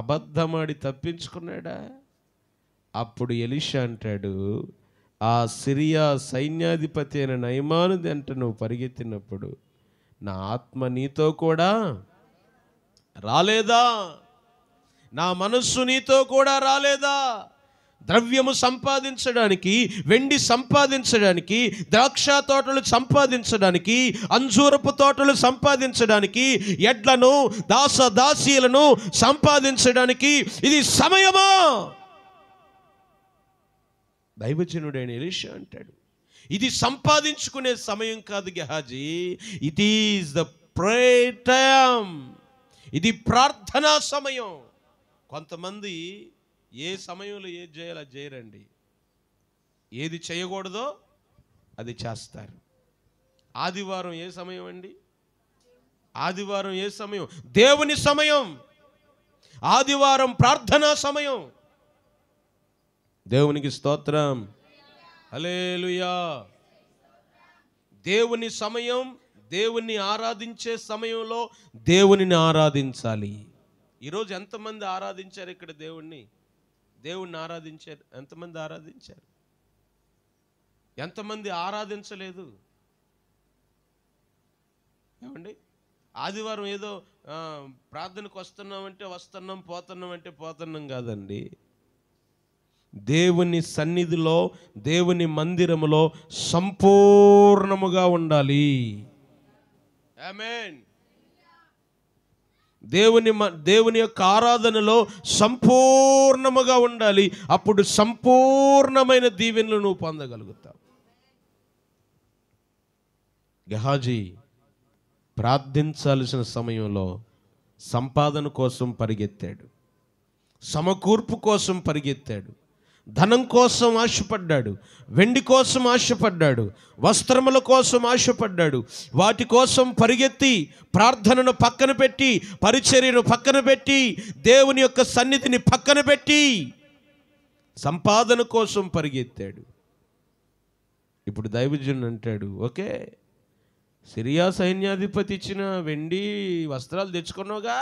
అబద్ధమాడి తప్పించుకున్నాడా అప్పుడు ఎలిషా అంటాడు ఆ సిరియా సైన్యాధిపతి అయిన నయమాను దంట నువ్వు పరిగెత్తినప్పుడు నా ఆత్మ నీతో కూడా రాలేదా నా మనస్సు నీతో కూడా రాలేదా ద్రవ్యము సంపాదించడానికి వెండి సంపాదించడానికి ద్రాక్ష తోటలు సంపాదించడానికి అంజూరపు తోటలు సంపాదించడానికి ఎడ్లను దాస దాసీలను సంపాదించడానికి ఇది సమయమా దైవజనుడైన ఎలీషా అంటాడు ఇది సంపాదించుకునే సమయం కాదు Gehazi it is the prayer ఇది ప్రార్థనా సమయం కొంతమంది ఏ సమయంలో ఏది చేయాలో చేయరండి ఏది చేయకూడదో అది చేస్తారు ఆదివారం ఏ సమయం అండి ఆదివారం ఏ సమయం దేవుని సమయం ఆదివారం ప్రార్థనా సమయం దేవునికి స్తోత్రం హలేలుయా దేవుని సమయం దేవుని ఆరాధించే సమయంలో దేవునిని ఆరాధించాలి ఈరోజు ఎంతమంది ఆరాధించారు ఇక్కడ దేవుణ్ణి దేవుణ్ణి ఆరాధించారు ఎంతమంది ఆరాధించారు ఎంతమంది ఆరాధించలేదు ఏమండి ఆదివారం ఏదో ప్రార్థనకు వస్తున్నామంటే వస్తున్నాం పోతున్నాం అంటే పోతున్నాం కాదండి దేవుని సన్నిధిలో దేవుని మందిరములో సంపూర్ణముగా ఉండాలి మీన్ దేవుని దేవుని యొక్క ఆరాధనలో సంపూర్ణముగా ఉండాలి అప్పుడు సంపూర్ణమైన దీవెనలు నువ్వు పొందగలుగుతావు గహాజీ ప్రార్థించాల్సిన సమయంలో సంపాదన కోసం పరిగెత్తాడు సమకూర్పు కోసం పరిగెత్తాడు ధనం కోసం ఆశపడ్డాడు వెండి కోసం ఆశపడ్డాడు వస్త్రముల కోసం ఆశపడ్డాడు వాటి కోసం పరిగెత్తి ప్రార్థనను పక్కన పెట్టి పరిచర్యను పక్కన పెట్టి దేవుని యొక్క సన్నిధిని పక్కన పెట్టి సంపాదన కోసం పరిగెత్తాడు ఇప్పుడు దైవజన్ అంటాడు ఓకే సిరియా సైన్యాధిపతి ఇచ్చిన వెండి వస్త్రాలు తెచ్చుకున్నావుగా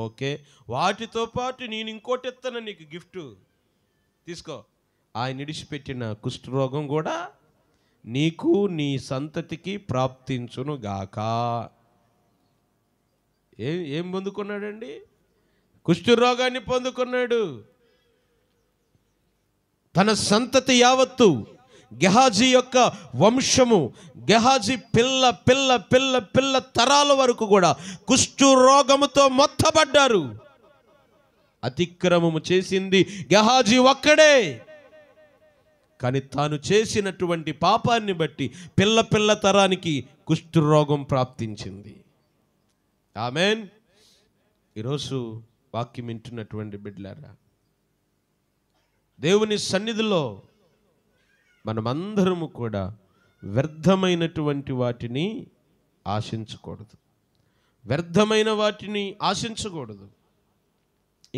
ఓకే వాటితో పాటు నేను ఇంకోటి ఇస్తాను నీకు గిఫ్ట్ తీసుకో ఆయన ఇడిచిపెట్టిన కుష్ఠరోగం కూడా నీకు నీ సంతతికి ప్రాప్తించును గాక ఏం ఏం పొందుకున్నాడండి కుష్ఠరోగాన్ని పొందుకున్నాడు తన సంతతి యావత్తు గెహాజీ యొక్క వంశము గెహాజీ పిల్ల పిల్ల పిల్ల పిల్ల తరాల వరకు కూడా కుష్ఠు రోగముతో మొత్తబడ్డారు అతిక్రమము చేసింది గహాజీ ఒక్కడే కానీ తాను చేసినటువంటి పాపాన్ని బట్టి పిల్ల పిల్ల తరానికి కుష్ఠరోగం ప్రాప్తించింది ఆమెన్ ఈరోజు వాక్యం వింటున్నటువంటి బిడ్లారా దేవుని సన్నిధిలో మనమందరము కూడా వ్యర్థమైనటువంటి వాటిని ఆశించకూడదు వ్యర్థమైన వాటిని ఆశించకూడదు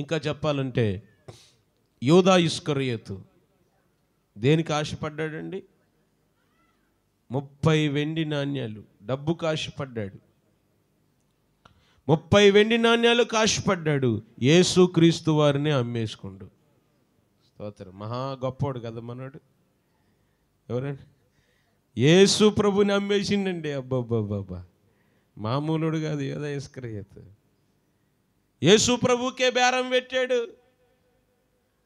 ఇంకా చెప్పాలంటే యోధా ఇస్కరియతు దేనికి ఆశపడ్డాడండి ముప్పై వెండి నాణ్యాలు డబ్బుకు ఆశపడ్డాడు ముప్పై వెండి నాణ్యాలు కాశపడ్డాడు ఏసు క్రీస్తు వారిని అమ్మేసుకుండు స్తోత్రం మహా గొప్పోడు కదా మనోడు ఎవరండి ఏసు ప్రభుని అమ్మేసిండండి అబ్బాబ్బాబ్బాబ్బా మామూలుడు కాదు ఏదో ఇస్కరియతు యేసు ప్రభుకే బేరం పెట్టాడు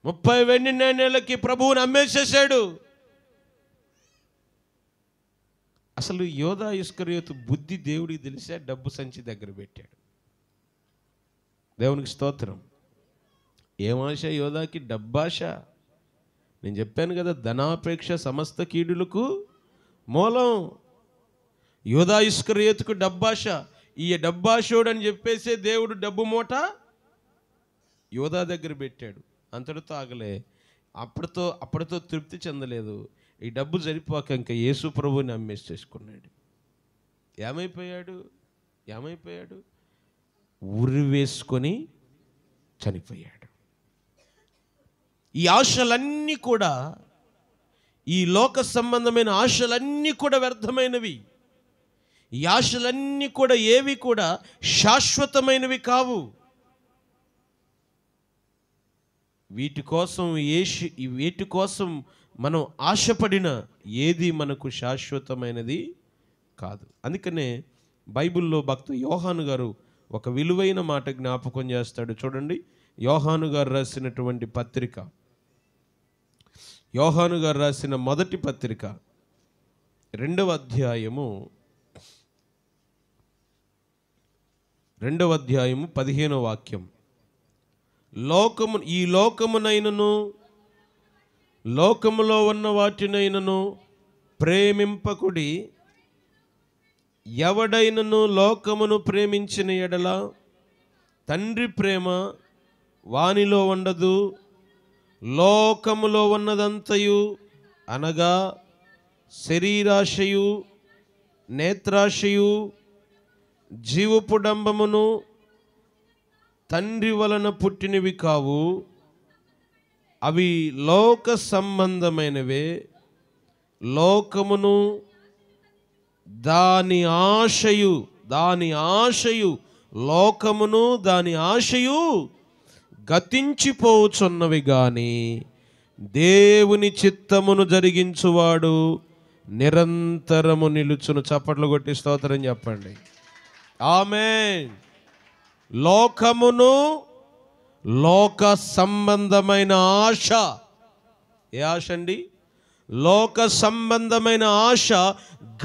ముప్పై వెండి నాణ్యాలకి ప్రభువుని అమ్మేసేసాడు అసలు యోధా ఇస్కరియోతు బుద్ధి దేవుడికి తెలిసే డబ్బు సంచి దగ్గర పెట్టాడు దేవునికి స్తోత్రం ఏమాశ యోధాకి డబ్బాశ నేను చెప్పాను కదా ధనాపేక్ష సమస్త కీడులకు మూలం యోధా ఇస్కరియోతుకు డబ్బాశ ఈ డబ్బాషోడు అని చెప్పేసి దేవుడు డబ్బు మూట యోధా దగ్గర పెట్టాడు అంతటితో ఆగలే అప్పటితో అప్పటితో తృప్తి చెందలేదు ఈ డబ్బు సరిపోక ఇంకా యేసు ప్రభుని అమ్మేసి చేసుకున్నాడు ఏమైపోయాడు ఏమైపోయాడు ఉరి వేసుకొని చనిపోయాడు ఈ ఆశలన్నీ కూడా ఈ లోక సంబంధమైన ఆశలన్నీ కూడా వ్యర్థమైనవి ఈ ఆశలన్నీ కూడా ఏవి కూడా శాశ్వతమైనవి కావు వీటి కోసం ఏషి వీటి కోసం మనం ఆశపడిన ఏది మనకు శాశ్వతమైనది కాదు అందుకనే బైబిల్లో భక్తు యోహాను గారు ఒక విలువైన మాట జ్ఞాపకం చేస్తాడు చూడండి యోహాను గారు రాసినటువంటి పత్రిక యోహాను గారు రాసిన మొదటి పత్రిక రెండవ అధ్యాయము రెండవ అధ్యాయము పదిహేనో వాక్యం లోకము ఈ లోకమునైనను లోకములో ఉన్న వాటినైనను ప్రేమింపకుడి ఎవడైనను లోకమును ప్రేమించిన ఎడల తండ్రి ప్రేమ వానిలో ఉండదు లోకములో ఉన్నదంతయు అనగా శరీరాశయు నేత్రాశయు జీవపుడంబమును తండ్రి వలన పుట్టినవి కావు అవి లోక సంబంధమైనవే లోకమును దాని ఆశయు దాని ఆశయు లోకమును దాని ఆశయు గతించిపోచున్నవి కానీ దేవుని చిత్తమును జరిగించువాడు నిరంతరము నిలుచును చప్పట్లు కొట్టి స్తోత్రం చెప్పండి ఆమె లోకమును లోక సంబంధమైన ఆశ ఏ ఆశ అండి లోక సంబంధమైన ఆశ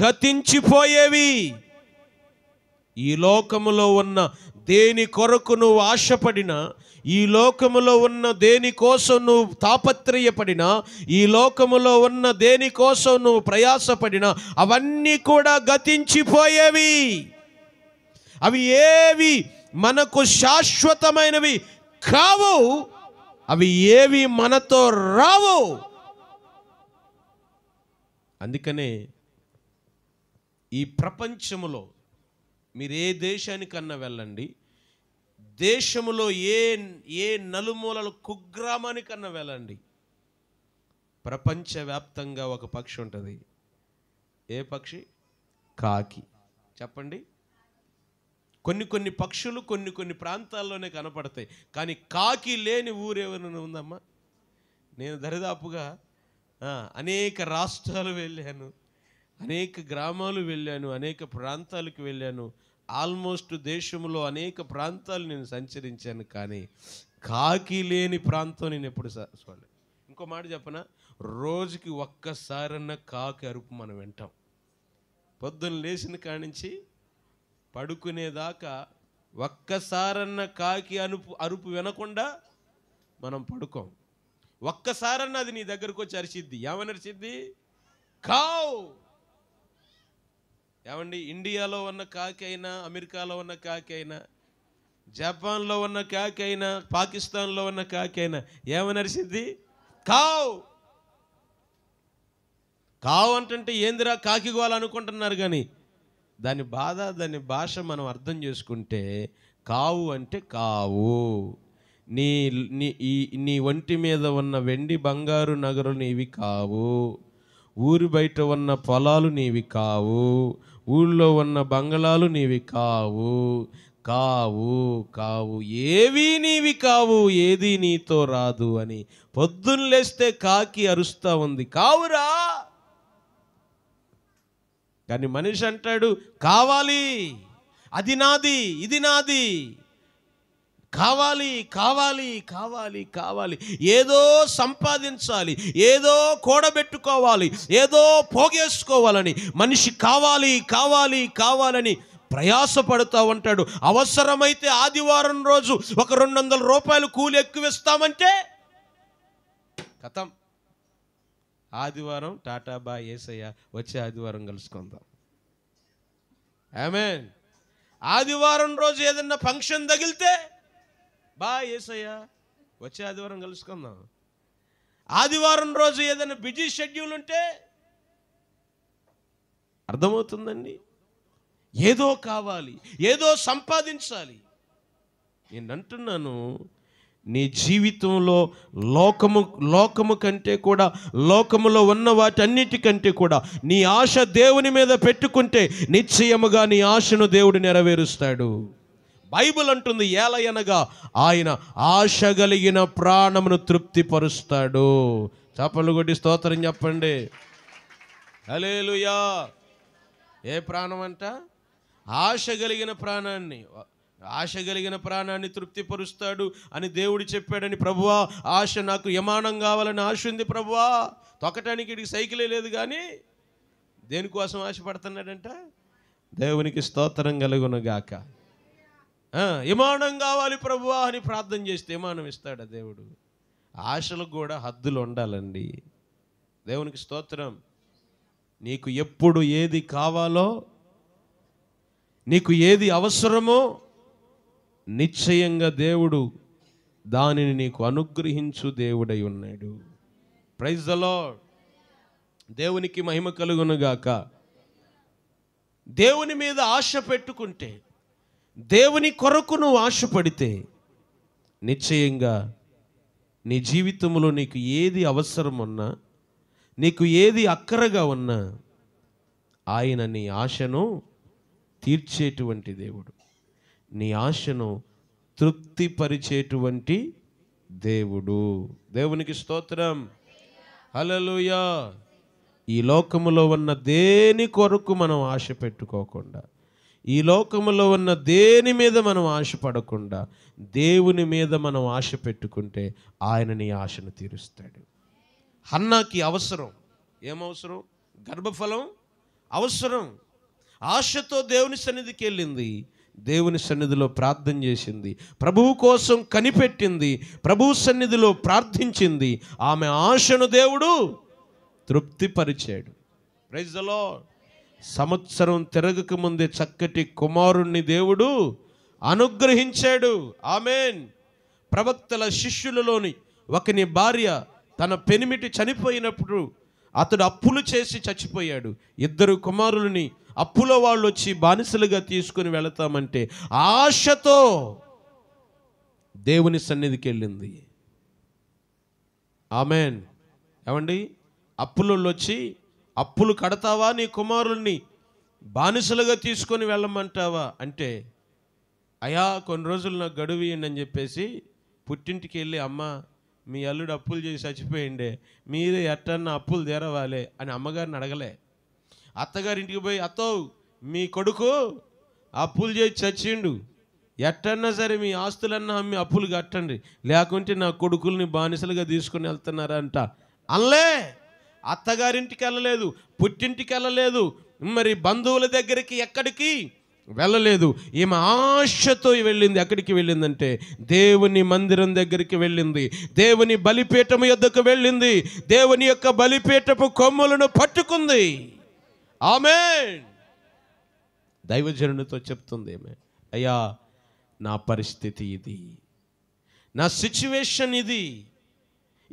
గతించిపోయేవి ఈ లోకములో ఉన్న దేని కొరకు నువ్వు ఆశపడిన ఈ లోకములో ఉన్న దేని కోసం నువ్వు తాపత్రయపడిన ఈ లోకములో ఉన్న దేని కోసం నువ్వు ప్రయాసపడిన అవన్నీ కూడా గతించిపోయేవి అవి ఏవి మనకు శాశ్వతమైనవి కావు అవి ఏవి మనతో రావు అందుకనే ఈ ప్రపంచములో మీరు ఏ దేశానికన్నా వెళ్ళండి దేశములో ఏ ఏ నలుమూలల కుగ్రామానికన్నా వెళ్ళండి ప్రపంచవ్యాప్తంగా ఒక పక్షి ఉంటుంది ఏ పక్షి కాకి చెప్పండి కొన్ని కొన్ని పక్షులు కొన్ని కొన్ని ప్రాంతాల్లోనే కనపడతాయి కానీ కాకి లేని ఊరేమైనా ఉందమ్మా నేను దరిదాపుగా అనేక రాష్ట్రాలు వెళ్ళాను అనేక గ్రామాలు వెళ్ళాను అనేక ప్రాంతాలకు వెళ్ళాను ఆల్మోస్ట్ దేశంలో అనేక ప్రాంతాలు నేను సంచరించాను కానీ కాకి లేని ప్రాంతం నేను ఎప్పుడు చూడలేదు ఇంకో మాట చెప్పనా రోజుకి ఒక్కసారన్న కాకి అరుపు మనం వింటాం పొద్దున్న లేచిన కానించి పడుకునేదాకా ఒక్కసారన్న కాకి అనుపు అరుపు వినకుండా మనం పడుకోం ఒక్కసారన్న అది నీ దగ్గరకు వచ్చి అరిచిద్ది ఏమని కావు ఏమండి ఇండియాలో ఉన్న కాకి అయినా అమెరికాలో ఉన్న కాకి అయినా జపాన్లో ఉన్న కాకి అయినా పాకిస్తాన్లో ఉన్న కాకి అయినా ఏమనరిసిద్ది కావు కావు అంటే ఏందిరా కాకి గోవాలనుకుంటున్నారు కానీ దాని బాధ దాని భాష మనం అర్థం చేసుకుంటే కావు అంటే కావు నీ నీ ఈ నీ ఒంటి మీద ఉన్న వెండి బంగారు నగరు నీవి కావు ఊరి బయట ఉన్న పొలాలు నీవి కావు ఊళ్ళో ఉన్న బంగళాలు నీవి కావు కావు కావు ఏవి నీవి కావు ఏది నీతో రాదు అని పొద్దున్న లేస్తే కాకి అరుస్తూ ఉంది కావురా కానీ మనిషి అంటాడు కావాలి అది నాది ఇది నాది కావాలి కావాలి కావాలి కావాలి ఏదో సంపాదించాలి ఏదో కూడబెట్టుకోవాలి ఏదో పోగేసుకోవాలని మనిషి కావాలి కావాలి కావాలని ప్రయాసపడుతూ ఉంటాడు అవసరమైతే ఆదివారం రోజు ఒక రెండు వందల రూపాయలు కూలి ఎక్కువిస్తామంటే కథం ఆదివారం టాటా బా ఏసయ్య వచ్చే ఆదివారం కలుసుకుందాం ఆమెన్ ఆదివారం రోజు ఏదన్నా ఫంక్షన్ తగిలితే బా ఏసయ్య వచ్చే ఆదివారం కలుసుకుందాం ఆదివారం రోజు ఏదైనా బిజీ షెడ్యూల్ ఉంటే అర్థమవుతుందండి ఏదో కావాలి ఏదో సంపాదించాలి నేను అంటున్నాను నీ జీవితంలో లోకము లోకము కంటే కూడా లోకములో ఉన్న వాటన్నిటికంటే కూడా నీ ఆశ దేవుని మీద పెట్టుకుంటే నిశ్చయముగా నీ ఆశను దేవుడు నెరవేరుస్తాడు బైబిల్ అంటుంది ఏలయనగా ఆయన ఆశ కలిగిన ప్రాణమును తృప్తిపరుస్తాడు చేపలు కొట్టి స్తోత్రం చెప్పండి అలేలుయా ఏ ప్రాణం అంట ఆశ కలిగిన ప్రాణాన్ని ఆశ కలిగిన ప్రాణాన్ని తృప్తిపరుస్తాడు అని దేవుడు చెప్పాడని ప్రభువా ఆశ నాకు యమానం కావాలని ఆశ ఉంది ప్రభువా తొక్కటానికి ఇడికి సైకిలే లేదు కానీ దేనికోసం ఆశపడుతున్నాడంట దేవునికి స్తోత్రం కలుగునుగాక యమానం కావాలి ప్రభువా అని ప్రార్థన చేస్తే యమానం ఇస్తాడా దేవుడు ఆశలకు కూడా హద్దులు ఉండాలండి దేవునికి స్తోత్రం నీకు ఎప్పుడు ఏది కావాలో నీకు ఏది అవసరమో నిశ్చయంగా దేవుడు దానిని నీకు అనుగ్రహించు దేవుడై ఉన్నాడు ప్రైజ్ అలో దేవునికి మహిమ కలుగునుగాక దేవుని మీద ఆశ పెట్టుకుంటే దేవుని కొరకు నువ్వు ఆశపడితే నిశ్చయంగా నీ జీవితంలో నీకు ఏది అవసరం ఉన్నా నీకు ఏది అక్కరగా ఉన్నా ఆయన నీ ఆశను తీర్చేటువంటి దేవుడు నీ ఆశను తృప్తిపరిచేటువంటి దేవుడు దేవునికి స్తోత్రం హలలుయా ఈ లోకములో ఉన్న దేని కొరకు మనం ఆశ పెట్టుకోకుండా ఈ లోకములో ఉన్న దేని మీద మనం ఆశపడకుండా దేవుని మీద మనం ఆశ పెట్టుకుంటే ఆయన నీ ఆశను తీరుస్తాడు అన్నాకి అవసరం ఏమవసరం గర్భఫలం అవసరం ఆశతో దేవుని సన్నిధికి వెళ్ళింది దేవుని సన్నిధిలో ప్రార్థన చేసింది ప్రభువు కోసం కనిపెట్టింది ప్రభు సన్నిధిలో ప్రార్థించింది ఆమె ఆశను దేవుడు తృప్తిపరిచాడు ప్రైజ్లో సంవత్సరం తిరగక ముందే చక్కటి కుమారుణ్ణి దేవుడు అనుగ్రహించాడు ఆమెన్ ప్రవక్తల శిష్యులలోని ఒకని భార్య తన పెనిమిటి చనిపోయినప్పుడు అతడు అప్పులు చేసి చచ్చిపోయాడు ఇద్దరు కుమారులని అప్పుల వాళ్ళు వచ్చి బానిసలుగా తీసుకుని వెళతామంటే ఆశతో దేవుని సన్నిధికి వెళ్ళింది ఆమెన్ ఏమండి అప్పులలో వచ్చి అప్పులు కడతావా నీ కుమారుల్ని బానిసలుగా తీసుకొని వెళ్ళమంటావా అంటే అయా కొన్ని రోజులు నాకు గడువు అని చెప్పేసి పుట్టింటికి వెళ్ళి అమ్మ మీ అల్లుడు అప్పులు చేసి చచ్చిపోయిండే మీరే ఎట్టన్నా అప్పులు తేరవాలి అని అమ్మగారిని అడగలే అత్తగారింటికి పోయి అత్తవు మీ కొడుకు అప్పులు చేసి చచ్చిండు ఎట్టన్నా సరే మీ ఆస్తులన్నా అమ్మి అప్పులు కట్టండి లేకుంటే నా కొడుకుల్ని బానిసలుగా తీసుకుని వెళ్తున్నారంట అనలే అత్తగారింటికి వెళ్ళలేదు పుట్టింటికి వెళ్ళలేదు మరి బంధువుల దగ్గరికి ఎక్కడికి వెళ్ళలేదు ఈమె ఆశతో వెళ్ళింది ఎక్కడికి వెళ్ళిందంటే దేవుని మందిరం దగ్గరికి వెళ్ళింది దేవుని బలిపీఠము యొద్దకు వెళ్ళింది దేవుని యొక్క బలిపీఠపు కొమ్ములను పట్టుకుంది ఆమె దైవజనునితో చెప్తుంది ఆమె అయ్యా నా పరిస్థితి ఇది నా సిచ్యువేషన్ ఇది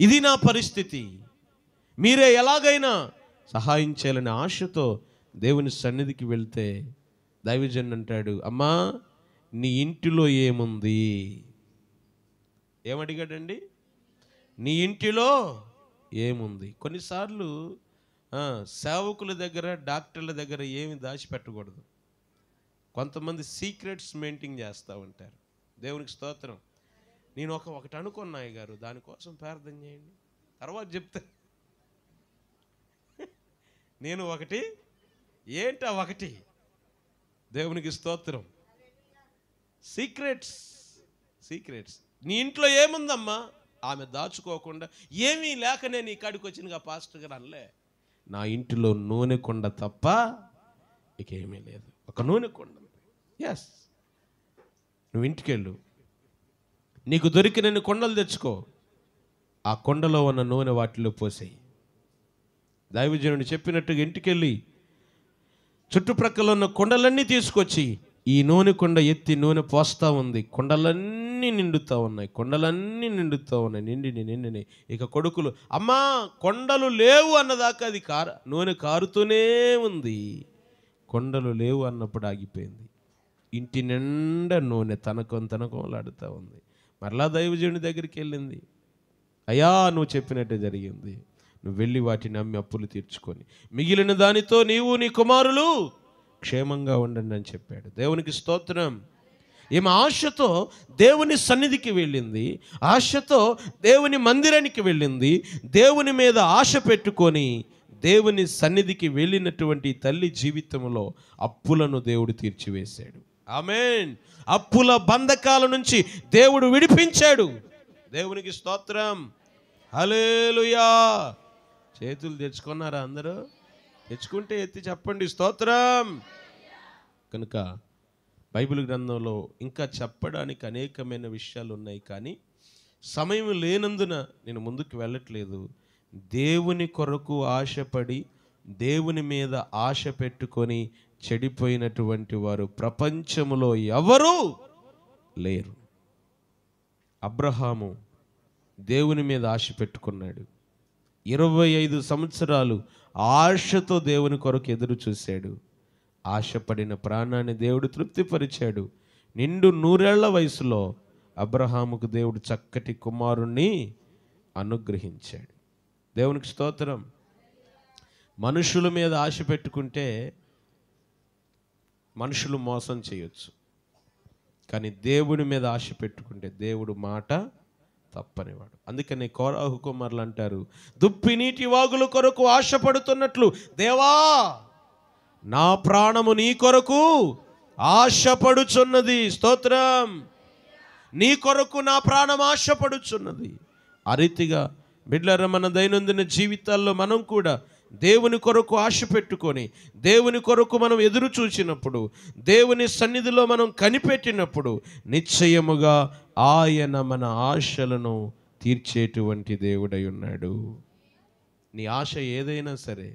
ఇది నా పరిస్థితి మీరే ఎలాగైనా సహాయం చేయాలనే ఆశతో దేవుని సన్నిధికి వెళ్తే దైవజన్ అంటాడు అమ్మా నీ ఇంటిలో ఏముంది ఏమడిగాడండి నీ ఇంటిలో ఏముంది కొన్నిసార్లు సేవకుల దగ్గర డాక్టర్ల దగ్గర ఏమి దాచిపెట్టకూడదు కొంతమంది సీక్రెట్స్ మెయింటైన్ చేస్తూ ఉంటారు దేవునికి స్తోత్రం నేను ఒక ఒకటి అనుకున్నాయి గారు దానికోసం ప్రార్థన చేయండి తర్వాత చెప్తా నేను ఒకటి ఏంటా ఒకటి దేవునికి స్తోత్రం సీక్రెట్స్ సీక్రెట్స్ నీ ఇంట్లో ఏముందమ్మా ఆమె దాచుకోకుండా ఏమీ లేకనే నీ కాడికి వచ్చినగా పాస్టర్ గారు అనలే నా ఇంటిలో నూనె కొండ తప్ప ఇకేమీ లేదు ఒక నూనె కొండ ఎస్ నువ్వు ఇంటికెళ్ళు నీకు నేను కొండలు తెచ్చుకో ఆ కొండలో ఉన్న నూనె వాటిలో పోసేయి దైవజనుడు చెప్పినట్టుగా ఇంటికెళ్ళి చుట్టుప్రక్కల ఉన్న కొండలన్నీ తీసుకొచ్చి ఈ నూనె కొండ ఎత్తి నూనె పోస్తూ ఉంది కొండలన్నీ నిండుతూ ఉన్నాయి కొండలన్నీ నిండుతూ ఉన్నాయి నిండి నిండినాయి ఇక కొడుకులు అమ్మా కొండలు లేవు అన్నదాకా అది కార నూనె కారుతూనే ఉంది కొండలు లేవు అన్నప్పుడు ఆగిపోయింది ఇంటి నిండా నూనె తనకం తనకంలాడుతూ ఉంది మరలా దైవజీవుని దగ్గరికి వెళ్ళింది అయ్యా నువ్వు చెప్పినట్టే జరిగింది నువ్వు వెళ్ళి వాటిని అమ్మి అప్పులు తీర్చుకొని మిగిలిన దానితో నీవు నీ కుమారులు క్షేమంగా ఉండండి అని చెప్పాడు దేవునికి స్తోత్రం ఈమె ఆశతో దేవుని సన్నిధికి వెళ్ళింది ఆశతో దేవుని మందిరానికి వెళ్ళింది దేవుని మీద ఆశ పెట్టుకొని దేవుని సన్నిధికి వెళ్ళినటువంటి తల్లి జీవితంలో అప్పులను దేవుడు తీర్చివేశాడు ఆమెన్ అప్పుల బంధకాల నుంచి దేవుడు విడిపించాడు దేవునికి స్తోత్రం హలేలుయా చేతులు తెచ్చుకున్నారా అందరూ తెచ్చుకుంటే ఎత్తి చెప్పండి స్తోత్రం కనుక బైబిల్ గ్రంథంలో ఇంకా చెప్పడానికి అనేకమైన విషయాలు ఉన్నాయి కానీ సమయం లేనందున నేను ముందుకు వెళ్ళట్లేదు దేవుని కొరకు ఆశపడి దేవుని మీద ఆశ పెట్టుకొని చెడిపోయినటువంటి వారు ప్రపంచంలో ఎవరు లేరు అబ్రహాము దేవుని మీద ఆశ పెట్టుకున్నాడు ఇరవై ఐదు సంవత్సరాలు ఆశతో దేవుని కొరకు ఎదురు చూశాడు ఆశపడిన ప్రాణాన్ని దేవుడు తృప్తిపరిచాడు నిండు నూరేళ్ల వయసులో అబ్రహాముకు దేవుడు చక్కటి కుమారుణ్ణి అనుగ్రహించాడు దేవునికి స్తోత్రం మనుషుల మీద ఆశ పెట్టుకుంటే మనుషులు మోసం చేయొచ్చు కానీ దేవుడి మీద ఆశ పెట్టుకుంటే దేవుడు మాట తప్పనివాడు అందుకనే కోరాహు కుమారులు అంటారు దుప్పి నీటి వాగుల కొరకు ఆశపడుతున్నట్లు దేవా నా ప్రాణము నీ కొరకు ఆశపడుచున్నది స్తోత్రం నీ కొరకు నా ప్రాణం ఆశపడుచున్నది ఆ రీతిగా బిడ్లర మన దైనందిన జీవితాల్లో మనం కూడా దేవుని కొరకు ఆశ పెట్టుకొని దేవుని కొరకు మనం ఎదురు చూసినప్పుడు దేవుని సన్నిధిలో మనం కనిపెట్టినప్పుడు నిశ్చయముగా ఆయన మన ఆశలను తీర్చేటువంటి దేవుడై ఉన్నాడు నీ ఆశ ఏదైనా సరే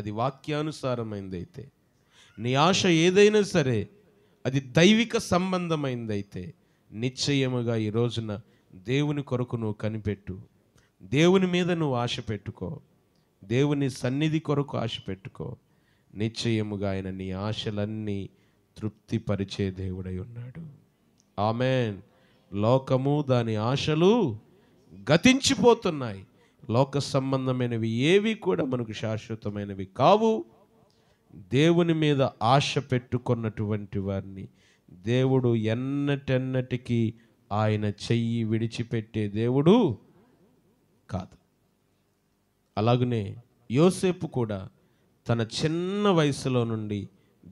అది వాక్యానుసారమైందైతే నీ ఆశ ఏదైనా సరే అది దైవిక సంబంధమైందైతే నిశ్చయముగా ఈ రోజున దేవుని కొరకు నువ్వు కనిపెట్టు దేవుని మీద నువ్వు ఆశ పెట్టుకో దేవుని సన్నిధి కొరకు ఆశ పెట్టుకో నిశ్చయముగా ఆయన నీ ఆశలన్నీ తృప్తిపరిచే దేవుడై ఉన్నాడు ఆమెన్ లోకము దాని ఆశలు గతించిపోతున్నాయి లోక సంబంధమైనవి ఏవి కూడా మనకు శాశ్వతమైనవి కావు దేవుని మీద ఆశ పెట్టుకున్నటువంటి వారిని దేవుడు ఎన్నటెన్నటికీ ఆయన చెయ్యి విడిచిపెట్టే దేవుడు కాదు అలాగనే యోసేపు కూడా తన చిన్న వయసులో నుండి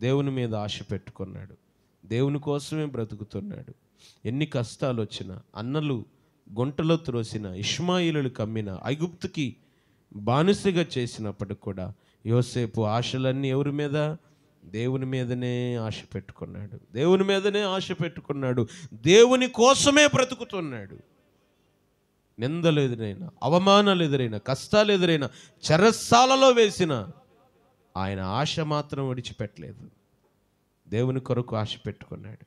దేవుని మీద ఆశ పెట్టుకున్నాడు దేవుని కోసమే బ్రతుకుతున్నాడు ఎన్ని కష్టాలు వచ్చినా అన్నలు గుంటలో త్రోసిన ఇష్మాయిలు కమ్మిన ఐగుప్తుకి బానిసగా చేసినప్పటికి కూడా యోసేపు ఆశలన్నీ ఎవరి మీద దేవుని మీదనే ఆశ పెట్టుకున్నాడు దేవుని మీదనే ఆశ పెట్టుకున్నాడు దేవుని కోసమే బ్రతుకుతున్నాడు నిందలు ఎదురైన అవమానాలు ఎదురైన కష్టాలు ఎదురైన చెరస్సాలలో వేసిన ఆయన ఆశ మాత్రం విడిచిపెట్టలేదు దేవుని కొరకు ఆశ పెట్టుకున్నాడు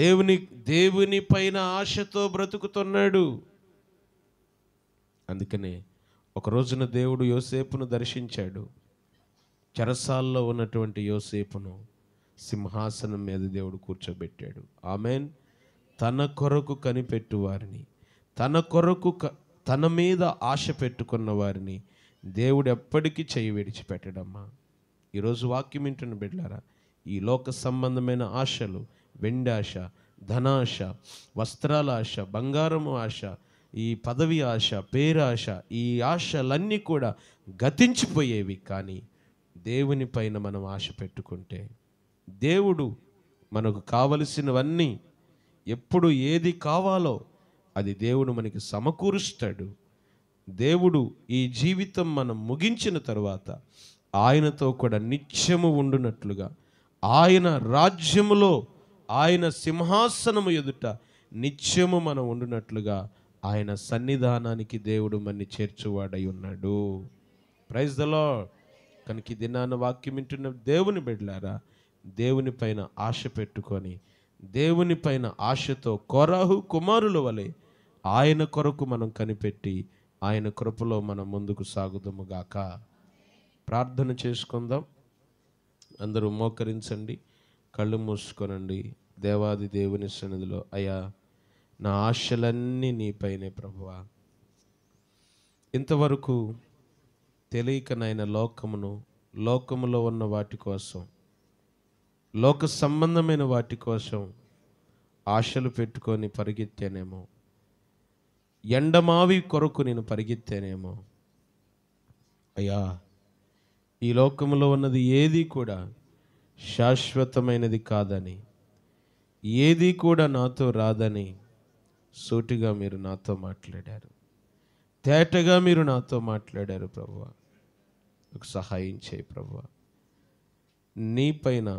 దేవుని దేవుని పైన ఆశతో బ్రతుకుతున్నాడు అందుకనే ఒక రోజున దేవుడు యోసేపును దర్శించాడు చెరసాల్లో ఉన్నటువంటి యోసేపును సింహాసనం మీద దేవుడు కూర్చోబెట్టాడు ఆమెన్ తన కొరకు కనిపెట్టు వారిని తన కొరకు తన మీద ఆశ పెట్టుకున్న వారిని దేవుడు ఎప్పటికీ చేయి విడిచిపెట్టడమ్మా ఈరోజు వాక్యం వింటున్న బిడ్డారా ఈ లోక సంబంధమైన ఆశలు వెండాశ ధనాశ వస్త్రాల ఆశ బంగారము ఆశ ఈ పదవి ఆశ పేరాశ ఈ ఆశలన్నీ కూడా గతించిపోయేవి కానీ దేవుని పైన మనం ఆశ పెట్టుకుంటే దేవుడు మనకు కావలసినవన్నీ ఎప్పుడు ఏది కావాలో అది దేవుడు మనకి సమకూరుస్తాడు దేవుడు ఈ జీవితం మనం ముగించిన తర్వాత ఆయనతో కూడా నిత్యము ఉండునట్లుగా ఆయన రాజ్యములో ఆయన సింహాసనము ఎదుట నిత్యము మనం ఉండునట్లుగా ఆయన సన్నిధానానికి దేవుడు మన్ని చేర్చువాడై ఉన్నాడు ప్రైజ్ ద కనుక దినాన వాక్యం వింటున్న దేవుని బిడ్లారా దేవుని పైన ఆశ పెట్టుకొని దేవుని పైన ఆశతో కొరహు కుమారుల వలె ఆయన కొరకు మనం కనిపెట్టి ఆయన కృపలో మనం ముందుకు సాగుదాము గాక ప్రార్థన చేసుకుందాం అందరూ మోకరించండి కళ్ళు మూసుకొనండి దేవాది దేవుని సన్నిధిలో అయా నా ఆశలన్నీ నీపైనే ప్రభువ ఇంతవరకు తెలియకనైన లోకమును లోకములో ఉన్న వాటి కోసం లోక సంబంధమైన వాటి కోసం ఆశలు పెట్టుకొని పరిగెత్తానేమో ఎండమావి కొరకు నేను పరిగెత్తేనేమో అయ్యా ఈ లోకంలో ఉన్నది ఏది కూడా శాశ్వతమైనది కాదని ఏది కూడా నాతో రాదని సూటిగా మీరు నాతో మాట్లాడారు తేటగా మీరు నాతో మాట్లాడారు ప్రభు ఒక సహాయం చేయి ప్రభు నీపైన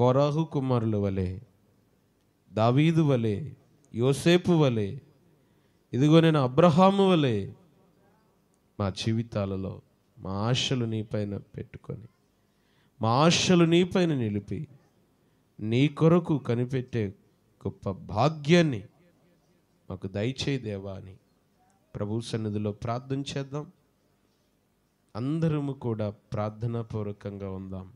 కొరాహు కుమారుల వలె దావీదు వలె యోసేపు వలె ఇదిగో నేను అబ్రహాము వలె మా జీవితాలలో మా ఆశలు నీపైన పెట్టుకొని మా ఆశలు నీపైన నిలిపి నీ కొరకు కనిపెట్టే గొప్ప భాగ్యాన్ని మాకు దయచే దేవా అని ప్రభు సన్నిధిలో ప్రార్థన చేద్దాం అందరము కూడా ప్రార్థనాపూర్వకంగా ఉందాం